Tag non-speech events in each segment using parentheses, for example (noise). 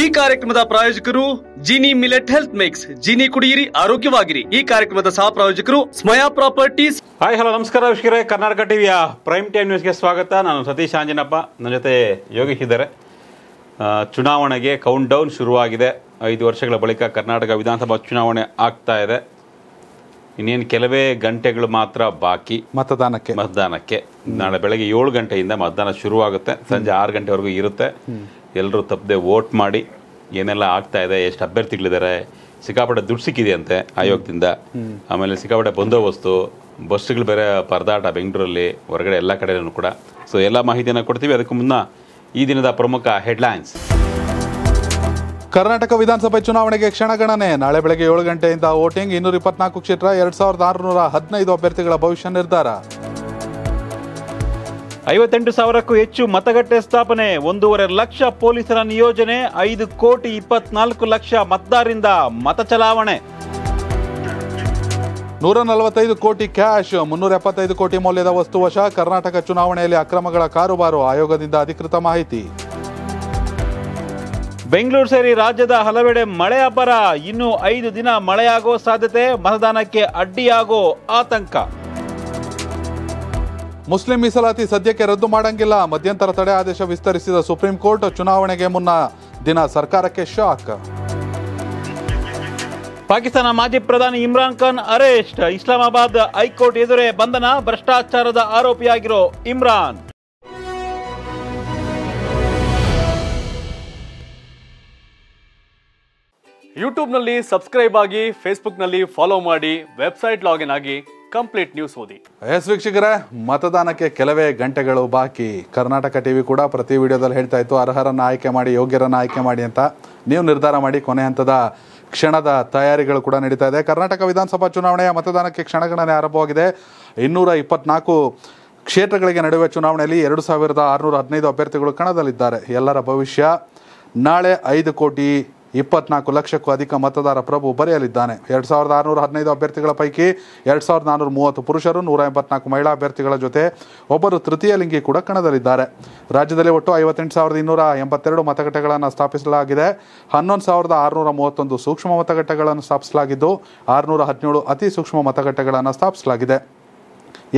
ಈ ಕಾರ್ಯಕ್ರಮದ ಪ್ರಾಯೋಜಕರು Jini millet health mix Jini ಕುಡಿಯಿರಿ ಆರೋಗ್ಯವಾಗಿರಿ ಈ ಕಾರ್ಯಕ್ರಮದ ಸಹ ಪ್ರಾಯೋಜಕರು ಸ್ಮಯಾ ಪ್ರಾಪರ್ಟೀಸ್ ಹಾಯ್ ಹಲೋ ನಮಸ್ಕಾರ ವೀಕ್ಷಕರೇ ಕರ್ನಾಟಕ ಟಿವಿಯ ಪ್ರೈಮ್ ಟೈಮ್ ನ್ಯೂಸ್ಗೆ ಸ್ವಾಗತ ನಾನು ಸತೀಶ್ ಆಂಜನಪ್ಪ ನನ್ನ ಜೊತೆ ಯೋಗಿಸಿದ್ದಾರೆ ಇದ್ದಾರೆ ಚುನಾವಣೆಗೆ ಕೌಂಟ್ ಡೌನ್ ಶುರುವಾಗಿದೆ ಐದು ವರ್ಷಗಳ ಬಳಿಕ ಕರ್ನಾಟಕ ವಿಧಾನಸಭಾ ಚುನಾವಣೆ ಆಗ್ತಾ ಇದೆ ಇನ್ನೇನು ಕೆಲವೇ ಗಂಟೆಗಳು ಮಾತ್ರ ಬಾಕಿ ಮತದಾನಕ್ಕೆ ಮತದಾನಕ್ಕೆ ನಾಳೆ ಬೆಳಗ್ಗೆ ಏಳು ಗಂಟೆಯಿಂದ ಮತದಾನ ಶುರುವಾಗುತ್ತೆ ಸಂಜೆ ಆರು ಗಂಟೆವರೆಗೂ ಇರುತ್ತೆ ಎಲ್ಲರೂ ತಪ್ಪದೆ ವೋಟ್ ಮಾಡಿ ಏನೆಲ್ಲ ಆಗ್ತಾ ಇದೆ ಎಷ್ಟು ಅಭ್ಯರ್ಥಿಗಳಿದ್ದಾರೆ ಸಿಕ್ಕಾಪಟ್ಟೆ ದುಡ್ಡು ಸಿಕ್ಕಿದೆಯಂತೆ ಆಯೋಗದಿಂದ ಆಮೇಲೆ ಸಿಕ್ಕಾಪಟ್ಟೆ ಬಂದೋಬಸ್ತು ಬಸ್ಸುಗಳು ಬೇರೆ ಪರದಾಟ ಬೆಂಗಳೂರಲ್ಲಿ ಹೊರಗಡೆ ಎಲ್ಲ ಕಡೆಯೂ ಕೂಡ ಸೊ ಎಲ್ಲ ಮಾಹಿತಿಯನ್ನು ಕೊಡ್ತೀವಿ ಅದಕ್ಕೂ ಮುನ್ನ ಈ ದಿನದ ಪ್ರಮುಖ ಹೆಡ್ಲೈನ್ಸ್ ಕರ್ನಾಟಕ ವಿಧಾನಸಭೆ ಚುನಾವಣೆಗೆ ಕ್ಷಣಗಣನೆ ನಾಳೆ ಬೆಳಗ್ಗೆ ಏಳು ಗಂಟೆಯಿಂದ ವೋಟಿಂಗ್ ಇನ್ನೂರ ಇಪ್ಪತ್ನಾಲ್ಕು ಕ್ಷೇತ್ರ ಎರಡು ಸಾವಿರದ ಆರುನೂರ ಹದಿನೈದು ಅಭ್ಯರ್ಥಿಗಳ ಭವಿಷ್ಯ ನಿರ್ಧಾರ ಐವತ್ತೆಂಟು ಸಾವಿರಕ್ಕೂ ಹೆಚ್ಚು ಮತಗಟ್ಟೆ ಸ್ಥಾಪನೆ ಒಂದೂವರೆ ಲಕ್ಷ ಪೊಲೀಸರ ನಿಯೋಜನೆ ಐದು ಕೋಟಿ ಇಪ್ಪತ್ನಾಲ್ಕು ಲಕ್ಷ ಮತದಾರರಿಂದ ಮತ ಚಲಾವಣೆ ನೂರ ನಲವತ್ತೈದು ಕೋಟಿ ಕ್ಯಾಶ್ ಮುನ್ನೂರ ಎಪ್ಪತ್ತೈದು ಕೋಟಿ ಮೌಲ್ಯದ ವಸ್ತು ವಶ ಕರ್ನಾಟಕ ಚುನಾವಣೆಯಲ್ಲಿ ಅಕ್ರಮಗಳ ಕಾರುಬಾರು ಆಯೋಗದಿಂದ ಅಧಿಕೃತ ಮಾಹಿತಿ ಬೆಂಗಳೂರು ಸೇರಿ ರಾಜ್ಯದ ಹಲವೆಡೆ ಮಳೆ ಅಬ್ಬರ ಇನ್ನೂ ಐದು ದಿನ ಮಳೆಯಾಗೋ ಸಾಧ್ಯತೆ ಮತದಾನಕ್ಕೆ ಅಡ್ಡಿಯಾಗೋ ಆತಂಕ ಮುಸ್ಲಿಂ ಮೀಸಲಾತಿ ಸದ್ಯಕ್ಕೆ ರದ್ದು ಮಾಡಂಗಿಲ್ಲ ಮಧ್ಯಂತರ ತಡೆ ಆದೇಶ ವಿಸ್ತರಿಸಿದ ಸುಪ್ರೀಂ ಕೋರ್ಟ್ ಚುನಾವಣೆಗೆ ಮುನ್ನ ದಿನ ಸರ್ಕಾರಕ್ಕೆ ಶಾಕ್ ಪಾಕಿಸ್ತಾನ ಮಾಜಿ ಪ್ರಧಾನಿ ಇಮ್ರಾನ್ ಖಾನ್ ಅರೆಸ್ಟ್ ಇಸ್ಲಾಮಾಬಾದ್ ಹೈಕೋರ್ಟ್ ಎದುರೇ ಬಂಧನ ಭ್ರಷ್ಟಾಚಾರದ ಆರೋಪಿಯಾಗಿರೋ ಇಮ್ರಾನ್ ಯೂಟ್ಯೂಬ್ನಲ್ಲಿ ಸಬ್ಸ್ಕ್ರೈಬ್ ಆಗಿ ಫೇಸ್ಬುಕ್ನಲ್ಲಿ ಫಾಲೋ ಮಾಡಿ ವೆಬ್ಸೈಟ್ ಲಾಗಿನ್ ಆಗಿ ಕಂಪ್ಲೀಟ್ ನ್ಯೂಸ್ ಓದಿ ಎಸ್ ವೀಕ್ಷಕರೇ ಮತದಾನಕ್ಕೆ ಕೆಲವೇ ಗಂಟೆಗಳು ಬಾಕಿ ಕರ್ನಾಟಕ ಟಿವಿ ಕೂಡ ಪ್ರತಿ ವಿಡಿಯೋದಲ್ಲಿ ಹೇಳ್ತಾ ಇತ್ತು ಅರ್ಹರನ್ನು ಆಯ್ಕೆ ಮಾಡಿ ಯೋಗ್ಯರನ್ನು ಆಯ್ಕೆ ಮಾಡಿ ಅಂತ ನೀವು ನಿರ್ಧಾರ ಮಾಡಿ ಕೊನೆ ಹಂತದ ಕ್ಷಣದ ತಯಾರಿಗಳು ಕೂಡ ನಡೀತಾ ಇದೆ ಕರ್ನಾಟಕ ವಿಧಾನಸಭಾ ಚುನಾವಣೆಯ ಮತದಾನಕ್ಕೆ ಕ್ಷಣಗಣನೆ ಆರಂಭವಾಗಿದೆ ಇನ್ನೂರ ಇಪ್ಪತ್ನಾಲ್ಕು ಕ್ಷೇತ್ರಗಳಿಗೆ ನಡುವೆ ಚುನಾವಣೆಯಲ್ಲಿ ಎರಡು ಸಾವಿರದ ಆರುನೂರ ಹದಿನೈದು ಅಭ್ಯರ್ಥಿಗಳು ಕಣದಲ್ಲಿದ್ದಾರೆ ಎಲ್ಲರ ಭವಿಷ್ಯ ನಾಳೆ ಐದು ಕೋಟಿ ಇಪ್ಪತ್ನಾಲ್ಕು ಲಕ್ಷಕ್ಕೂ ಅಧಿಕ ಮತದಾರ ಪ್ರಭು ಬರೆಯಲಿದ್ದಾನೆ ಎರಡು ಸಾವಿರದ ಆರುನೂರ ಹದಿನೈದು ಅಭ್ಯರ್ಥಿಗಳ ಪೈಕಿ ಎರಡು ಸಾವಿರದ ನಾನ್ನೂರ ಮೂವತ್ತು ಪುರುಷರು ನೂರ ಎಂಬತ್ನಾಲ್ಕು ಮಹಿಳಾ ಅಭ್ಯರ್ಥಿಗಳ ಜೊತೆ ಒಬ್ಬರು ತೃತೀಯ ಲಿಂಗಿ ಕೂಡ ಕಣದಲ್ಲಿದ್ದಾರೆ ರಾಜ್ಯದಲ್ಲಿ ಒಟ್ಟು ಐವತ್ತೆಂಟು ಸಾವಿರದ ಇನ್ನೂರ ಎಂಬತ್ತೆರಡು ಮತಗಟ್ಟೆಗಳನ್ನು ಸ್ಥಾಪಿಸಲಾಗಿದೆ ಹನ್ನೊಂದು ಸಾವಿರದ ಆರುನೂರ ಮೂವತ್ತೊಂದು ಸೂಕ್ಷ್ಮ ಮತಗಟ್ಟೆಗಳನ್ನು ಸ್ಥಾಪಿಸಲಾಗಿದ್ದು ಆರುನೂರ ಹದಿನೇಳು ಅತಿ ಸೂಕ್ಷ್ಮ ಮತಗಟ್ಟೆಗಳನ್ನು ಸ್ಥಾಪಿಸಲಾಗಿದೆ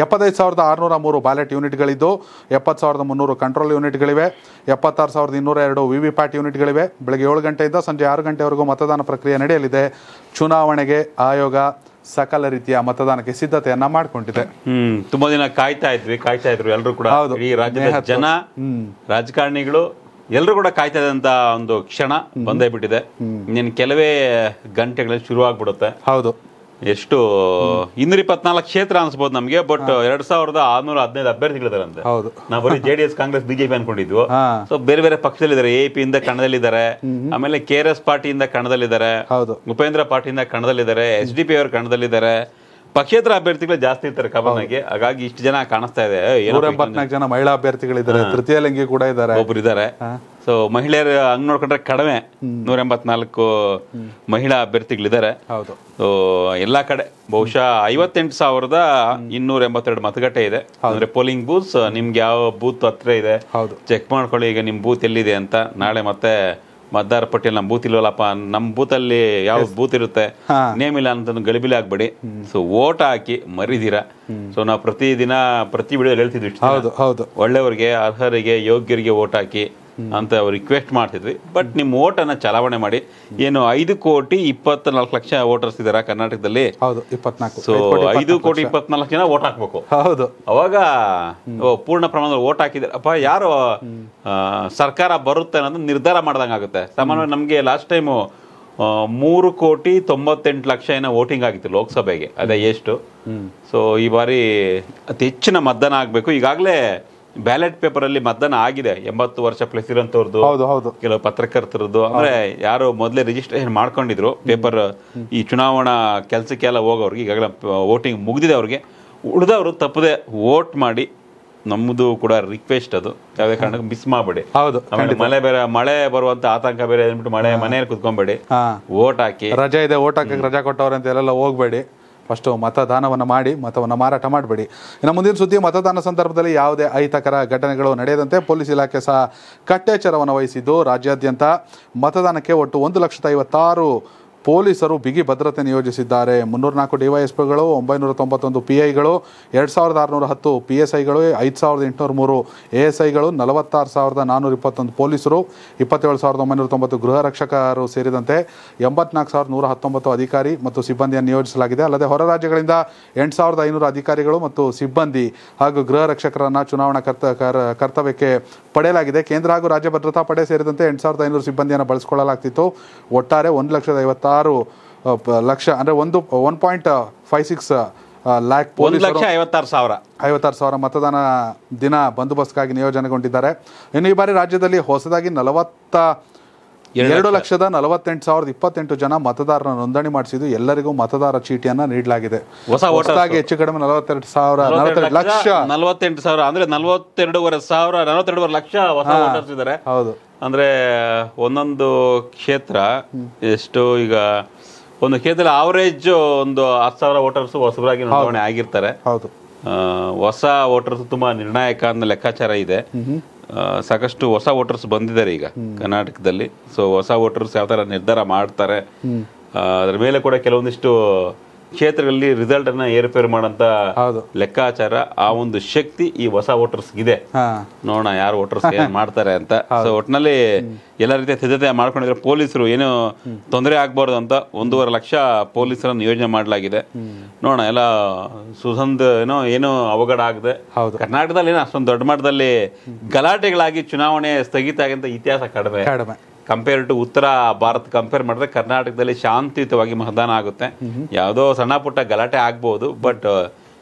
ಎಪ್ಪತ್ತೈದು ಸಾವಿರದ ಆರುನೂರ ಮೂರು ಬ್ಯಾಲೆಟ್ ಯೂನಿಟ್ಗಳಿದ್ದು ಎಪ್ಪತ್ತು ಸಾವಿರದ ಮುನ್ನೂರು ಕಂಟ್ರೋಲ್ ಯೂನಿಟ್ಗಳಿವೆ ಎಪ್ಪತ್ತಾರು ಸಾವಿರದ ಇನ್ನೂರ ಎರಡು ವಿ ವಿ ಪ್ಯಾಟ್ ಯೂನಿಟ್ಗಳಿವೆ ಬೆಳಗ್ಗೆ ಏಳು ಗಂಟೆಯಿಂದ ಸಂಜೆ ಆರು ಗಂಟೆವರೆಗೂ ಮತದಾನ ಪ್ರಕ್ರಿಯೆ ನಡೆಯಲಿದೆ ಚುನಾವಣೆಗೆ ಆಯೋಗ ಸಕಲ ರೀತಿಯ ಮತದಾನಕ್ಕೆ ಸಿದ್ಧತೆಯನ್ನ ಮಾಡಿಕೊಂಡಿದೆ ಹ್ಮ್ ತುಂಬಾ ದಿನ ಕಾಯ್ತಾ ಇದ್ವಿ ಕಾಯ್ತಾ ಇದ್ರು ಎಲ್ಲರೂ ಕೂಡ ಈ ರಾಜ್ಯದ ಜನ ರಾಜಕಾರಣಿಗಳು ಎಲ್ಲರೂ ಕೂಡ ಕಾಯ್ತಾ ಇದ್ದಂತ ಒಂದು ಕ್ಷಣ ಬಂದೇ ಬಿಟ್ಟಿದೆ ಇನ್ನು ಕೆಲವೇ ಗಂಟೆಗಳಲ್ಲಿ ಶುರುವಾಗ್ಬಿಡುತ್ತೆ ಹೌದು ಎಷ್ಟು ಇನ್ನೂರ ಇಪ್ಪತ್ನಾಲ್ಕು ಕ್ಷೇತ್ರ ಅನ್ಸ್ಬೋದು ನಮಗೆ ಬಟ್ ಎರಡ್ ಸಾವಿರದ ಆರ್ನೂರ ಹದಿನೈದು ಅಭ್ಯರ್ಥಿಗಳಿದಾರಂತೆ ಹೌದು ನಾವು ಬರೀ ಜೆಡಿಎಸ್ ಕಾಂಗ್ರೆಸ್ ಬಿಜೆಪಿ ಅನ್ಕೊಂಡಿದ್ವು ಸೊ ಬೇರೆ ಬೇರೆ ಪಕ್ಷದಲ್ಲಿದ್ದಾರೆ ಎ ಪಿ ಇಂದ ಕಣದಲ್ಲಿದ್ದಾರೆ ಆಮೇಲೆ ಕೆ ಆರ್ ಎಸ್ ಪಾರ್ಟಿಯಿಂದ ಕಣದಲ್ಲಿದ್ದಾರೆ ಉಪೇಂದ್ರ ಪಾರ್ಟಿಯಿಂದ ಕಣದಲ್ಲಿದ್ದಾರೆ ಎಸ್ ಡಿ ಪಿ ಅವರು ಕಣದಲ್ಲಿದ್ದಾರೆ ಪಕ್ಷೇತರ ಅಭ್ಯರ್ಥಿಗಳು ಜಾಸ್ತಿ ಇರ್ತಾರೆ ಕಬನಾಗಿ ಹಾಗಾಗಿ ಇಷ್ಟು ಜನ ಕಾಣಿಸ್ತಾ ಇದೆ ಜನ ಮಹಿಳಾ ಅಭ್ಯರ್ಥಿಗಳಿದ್ದಾರೆ ತೃತೀಯ ಲಿಂಗಿ ಕೂಡ ಇದ್ದಾರೆ ಒಬ್ಬರು ಇದ್ದಾರೆ ಸೊ ಮಹಿಳೆಯರು ಹಂಗ್ ನೋಡ್ಕೊಂಡ್ರೆ ಕಡಿಮೆ ನೂರ ಎಂಬತ್ನಾಲ್ಕು ಮಹಿಳಾ ಅಭ್ಯರ್ಥಿಗಳಿದ್ದಾರೆ ಹೌದು ಸೊ ಎಲ್ಲಾ ಕಡೆ ಬಹುಶಃ ಐವತ್ತೆಂಟು ಸಾವಿರದ ಇನ್ನೂರ ಎಂಬತ್ತೆರಡು ಮತಗಟ್ಟೆ ಇದೆ ಅಂದ್ರೆ ಪೋಲಿಂಗ್ ಬೂತ್ಸ್ ನಿಮ್ಗೆ ಯಾವ ಬೂತ್ ಹತ್ರ ಇದೆ ಹೌದು ಚೆಕ್ ಮಾಡ್ಕೊಳ್ಳಿ ಈಗ ನಿಮ್ ಬೂತ್ ಎಲ್ಲಿದೆ ಅಂತ ನಾಳೆ ಮತ್ತೆ ಮತದಾರ ಪಟ್ಟಿಯಲ್ಲಿ ನಮ್ಮ ಬೂತ್ ಇಲ್ವಲ್ಲಪ್ಪ ನಮ್ಮ ಬೂತಲ್ಲಿ ಯಾವ ಬೂತ್ ಇರುತ್ತೆ ನೇಮ್ ಇಲ್ಲ ಅಂತ ಗಲಿಬಿಲಿ ಆಗ್ಬೇಡಿ ಸೊ ಓಟ್ ಹಾಕಿ ಮರಿದೀರಾ ಸೊ ನಾವು ಪ್ರತಿದಿನ ಪ್ರತಿ ವಿಡಿಯೋ ಹೇಳ್ತಿದ್ವಿ ಹೌದು ಹೌದು ಒಳ್ಳೆಯವ್ರಿಗೆ ಅರ್ಹರಿಗೆ ಯೋಗ್ಯರಿಗೆ ಓಟ್ ಹಾಕಿ ಅಂತ ರಿಕ್ವೆಸ್ಟ್ ಮಾಡ್ತಿದ್ವಿ ಬಟ್ ನಿಮ್ಮ ಓಟನ್ನು ಚಲಾವಣೆ ಮಾಡಿ ಏನು ಐದು ಕೋಟಿ ಇಪ್ಪತ್ನಾಲ್ಕು ಲಕ್ಷ ವೋಟರ್ಸ್ ಇದ್ದಾರಾ ಕರ್ನಾಟಕದಲ್ಲಿ ಹೌದು ಸೊ ಐದು ಕೋಟಿ ಇಪ್ಪತ್ನಾಲ್ಕು ಜನ ಓಟ್ ಹಾಕ್ಬೇಕು ಹೌದು ಅವಾಗ ಪೂರ್ಣ ಪ್ರಮಾಣದ ಓಟ್ ಅಪ್ಪ ಯಾರು ಸರ್ಕಾರ ಬರುತ್ತೆ ಅನ್ನೋದು ನಿರ್ಧಾರ ಮಾಡ್ದಂಗಾಗುತ್ತೆ ಸಾಮಾನ್ಯವಾಗಿ ನಮಗೆ ಲಾಸ್ಟ್ ಟೈಮು ಮೂರು ಕೋಟಿ ತೊಂಬತ್ತೆಂಟು ಲಕ್ಷ ಏನೋ ವೋಟಿಂಗ್ ಆಗಿತ್ತು ಲೋಕಸಭೆಗೆ ಅದೇ ಎಷ್ಟು ಸೊ ಈ ಬಾರಿ ಅತಿ ಹೆಚ್ಚಿನ ಮತದಾನ ಆಗಬೇಕು ಈಗಾಗಲೇ ಬ್ಯಾಲೆಟ್ ಅಲ್ಲಿ ಮತದಾನ ಆಗಿದೆ ಎಂಬತ್ತು ವರ್ಷ ಪ್ಲಸ್ ಇರೋದು ಹೌದು ಹೌದು ಕೆಲವು ಪತ್ರಕರ್ತರದ್ದು ಅಂದ್ರೆ ಯಾರು ಮೊದಲೇ ರಿಜಿಸ್ಟ್ರೇಷನ್ ಮಾಡ್ಕೊಂಡಿದ್ರು ಪೇಪರ್ ಈ ಚುನಾವಣಾ ಕೆಲಸಕ್ಕೆಲ್ಲ ಹೋಗೋರ್ಗೆ ಈಗಾಗಲೇ ವೋಟಿಂಗ್ ಮುಗಿದಿದೆ ಅವ್ರಿಗೆ ಉಳಿದವರು ತಪ್ಪದೆ ವೋಟ್ ಮಾಡಿ ನಮ್ಮದು ಕೂಡ ರಿಕ್ವೆಸ್ಟ್ ಅದು ಯಾವುದೇ ಕಾರಣಕ್ಕೂ ಮಿಸ್ ಮಾಡಬೇಡಿ ಹೌದು ಮಳೆ ಬೇರೆ ಮಳೆ ಬರುವಂತ ಆತಂಕ ಬೇರೆ ಅಂದ್ಬಿಟ್ಟು ಮಳೆ ಮನೆಯಲ್ಲಿ ಕುತ್ಕೊಂಬೇಡಿ ವೋಟ್ ಹಾಕಿ ರಜಾ ಇದೆ ಓಟ್ ಹಾಕಿ ರಜಾ ಅಂತ ಎಲ್ಲ ಹೋಗ್ಬೇಡಿ ಫಸ್ಟು ಮತದಾನವನ್ನು ಮಾಡಿ ಮತವನ್ನು ಮಾರಾಟ ಮಾಡಬೇಡಿ ಇನ್ನು ಮುಂದಿನ ಸುದ್ದಿ ಮತದಾನ ಸಂದರ್ಭದಲ್ಲಿ ಯಾವುದೇ ಅಹಿತಕರ ಘಟನೆಗಳು ನಡೆಯದಂತೆ ಪೊಲೀಸ್ ಇಲಾಖೆ ಸಹ ಕಟ್ಟೆಚ್ಚರವನ್ನು ವಹಿಸಿದ್ದು ರಾಜ್ಯಾದ್ಯಂತ ಮತದಾನಕ್ಕೆ ಒಟ್ಟು ಒಂದು ಲಕ್ಷದ ಐವತ್ತಾರು ಪೊಲೀಸರು ಬಿಗಿ ಭದ್ರತೆ ನಿಯೋಜಿಸಿದ್ದಾರೆ ಮುನ್ನೂರ ನಾಲ್ಕು ಡಿವೈಎಸ್ಪಿಗಳು ಒಂಬೈನೂರ ತೊಂಬತ್ತೊಂದು ಪಿ ಐಗಳು ಎರಡು ಸಾವಿರದ ಆರುನೂರ ಹತ್ತು ಪಿ ಎಸ್ ಐಗಳು ಐದು ಸಾವಿರದ ಎಂಟುನೂರ ಮೂರು ಎ ಎಸ್ ಐಗಳು ನಲವತ್ತಾರು ಸಾವಿರದ ನಾನ್ನೂರ ಇಪ್ಪತ್ತೊಂದು ಪೊಲೀಸರು ಇಪ್ಪತ್ತೇಳು ಸಾವಿರದ ಒಂಬೈನೂರ ತೊಂಬತ್ತು ಗೃಹ ರಕ್ಷಕರು ಸೇರಿದಂತೆ ಎಂಬತ್ನಾಲ್ಕು ಸಾವಿರದ ನೂರ ಹತ್ತೊಂಬತ್ತು ಅಧಿಕಾರಿ ಮತ್ತು ಸಿಬ್ಬಂದಿಯನ್ನು ನಿಯೋಜಿಸಲಾಗಿದೆ ಅಲ್ಲದೆ ಹೊರ ರಾಜ್ಯಗಳಿಂದ ಎಂಟು ಸಾವಿರದ ಐನೂರು ಅಧಿಕಾರಿಗಳು ಮತ್ತು ಸಿಬ್ಬಂದಿ ಹಾಗೂ ಗೃಹ ರಕ್ಷಕರನ್ನು ಚುನಾವಣಾ ಕರ್ತ ಕರ್ತವ್ಯಕ್ಕೆ ಪಡೆಯಲಾಗಿದೆ ಕೇಂದ್ರ ಹಾಗೂ ರಾಜ್ಯ ಭದ್ರತಾ ಪಡೆ ಸೇರಿದಂತೆ ಎಂಟು ಸಾವಿರದ ಐನೂರು ಸಿಬ್ಬಂದಿಯನ್ನು ಬಳಸಿಕೊಳ್ಳಲಾಗ್ತಿತ್ತು ಒಟ್ಟಾರೆ ಒಂದು ಲಕ್ಷದ ಐವತ್ತ ಆರು ಲಕ್ಷ ಅಂದ್ರೆ ಒಂದು one point five six lakh police ಲಕ್ಷ ಐವತ್ತಾರು ಸಾವಿರ ಐವತ್ತಾರು ಸಾವಿರ ಮತದಾನ ದಿನ ಬಂದೋಬಸ್ತ್ಗಾಗಿ ನಿಯೋಜನೆಗೊಂಡಿದ್ದಾರೆ ಇನ್ನು ಈ ಬಾರಿ ರಾಜ್ಯದಲ್ಲಿ ಹೊಸದಾಗಿ ನಲವತ್ತ ಎರಡು ಲಕ್ಷದ ನಲವತ್ತೆಂಟು ಸಾವಿರದ ಇಪ್ಪತ್ತೆಂಟು ಜನ ಮತದಾರರ ನೋಂದಣಿ ಮಾಡಿಸಿದ್ದು ಎಲ್ಲರಿಗೂ ಮತದಾರ ಚೀಟಿಯನ್ನ ನೀಡಲಾಗಿದೆ ಹೊಸದಾಗಿ ಹೆಚ್ಚು ಕಡಿಮೆ ನಲವತ್ತೆರಡು ಸಾವಿರ ನಲವತ್ತೆರಡು ಲಕ್ಷ ನಲವತ್ತೆಂಟು ಸಾವಿರ ಅಂದ್ರೆ ನಲವತ್ತೆರಡುವರೆ ಸಾವಿರ ನಲವತ್ತೆರಡುವರೆ ಲಕ್ಷ ಹೊಸ ವೋಟರ್ಸ್ ಇದ್ದಾರೆ ಹೌದು ಅಂದ್ರೆ ಒಂದೊಂದು ಕ್ಷೇತ್ರ ಎಷ್ಟು ಈಗ ಒಂದು ಕ್ಷೇತ್ರದಲ್ಲಿ ಆವರೇಜ್ ಒಂದು ಹತ್ತು ಸಾವಿರ ವೋಟರ್ಸ್ ಹೊಸಬರಾಗಿ ನೋಂದಣಿ ಆಗಿರ್ತಾರೆ ಹೌದು ಹೊಸ ವೋಟರ್ಸ್ ತುಂಬಾ ನಿರ್ಣಾಯಕ ಅನ್ನೋ ಲೆಕ್ಕಾಚಾರ ಇದೆ ಸಾಕಷ್ಟು ಹೊಸ ವೋಟರ್ಸ್ ಬಂದಿದ್ದಾರೆ ಈಗ ಕರ್ನಾಟಕದಲ್ಲಿ ಸೊ ಹೊಸ ವೋಟರ್ಸ್ ಯಾವ ಥರ ನಿರ್ಧಾರ ಮಾಡ್ತಾರೆ ಅದ್ರ ಮೇಲೆ ಕೂಡ ಕೆಲವೊಂದಿಷ್ಟು ಕ್ಷೇತ್ರಗಳಲ್ಲಿ ರಿಸಲ್ಟ್ ಅನ್ನ ಏರ್ಪೇರ್ ಮಾಡಂತ ಲೆಕ್ಕಾಚಾರ ಆ ಒಂದು ಶಕ್ತಿ ಈ ಹೊಸ ವೋಟರ್ಸ್ ಇದೆ ನೋಡೋಣ ಯಾರು ವೋಟರ್ಸ್ (laughs) ಮಾಡ್ತಾರೆ ಅಂತ ಸೊ ಒಟ್ನಲ್ಲಿ ಎಲ್ಲ ರೀತಿಯ ಸಿದ್ಧತೆ ಮಾಡ್ಕೊಂಡಿದ್ರೆ ಪೊಲೀಸರು ಏನು ತೊಂದರೆ ಆಗ್ಬಾರ್ದು ಅಂತ ಒಂದೂವರೆ ಲಕ್ಷ ಪೊಲೀಸರನ್ನು ಯೋಜನೆ ಮಾಡಲಾಗಿದೆ ನೋಡೋಣ ಎಲ್ಲ ಸುಸಂಧ ಏನೋ ಏನು ಅವಘಡ ಆಗದೆ ಕರ್ನಾಟಕದಲ್ಲಿ ಏನೋ ಅಷ್ಟೊಂದು ದೊಡ್ಡ ಮಟ್ಟದಲ್ಲಿ ಗಲಾಟೆಗಳಾಗಿ ಚುನಾವಣೆ ಸ್ಥಗಿತ ಆಗಿಂತ ಇತಿಹಾಸ ಕಡಿಮೆ ಕಂಪೇರ್ ಟು ಉತ್ತರ ಭಾರತ ಕಂಪೇರ್ ಮಾಡಿದ್ರೆ ಕರ್ನಾಟಕದಲ್ಲಿ ಶಾಂತಿಯುತವಾಗಿ ಮತದಾನ ಆಗುತ್ತೆ ಯಾವುದೋ ಸಣ್ಣ ಪುಟ್ಟ ಗಲಾಟೆ ಆಗ್ಬೋದು ಬಟ್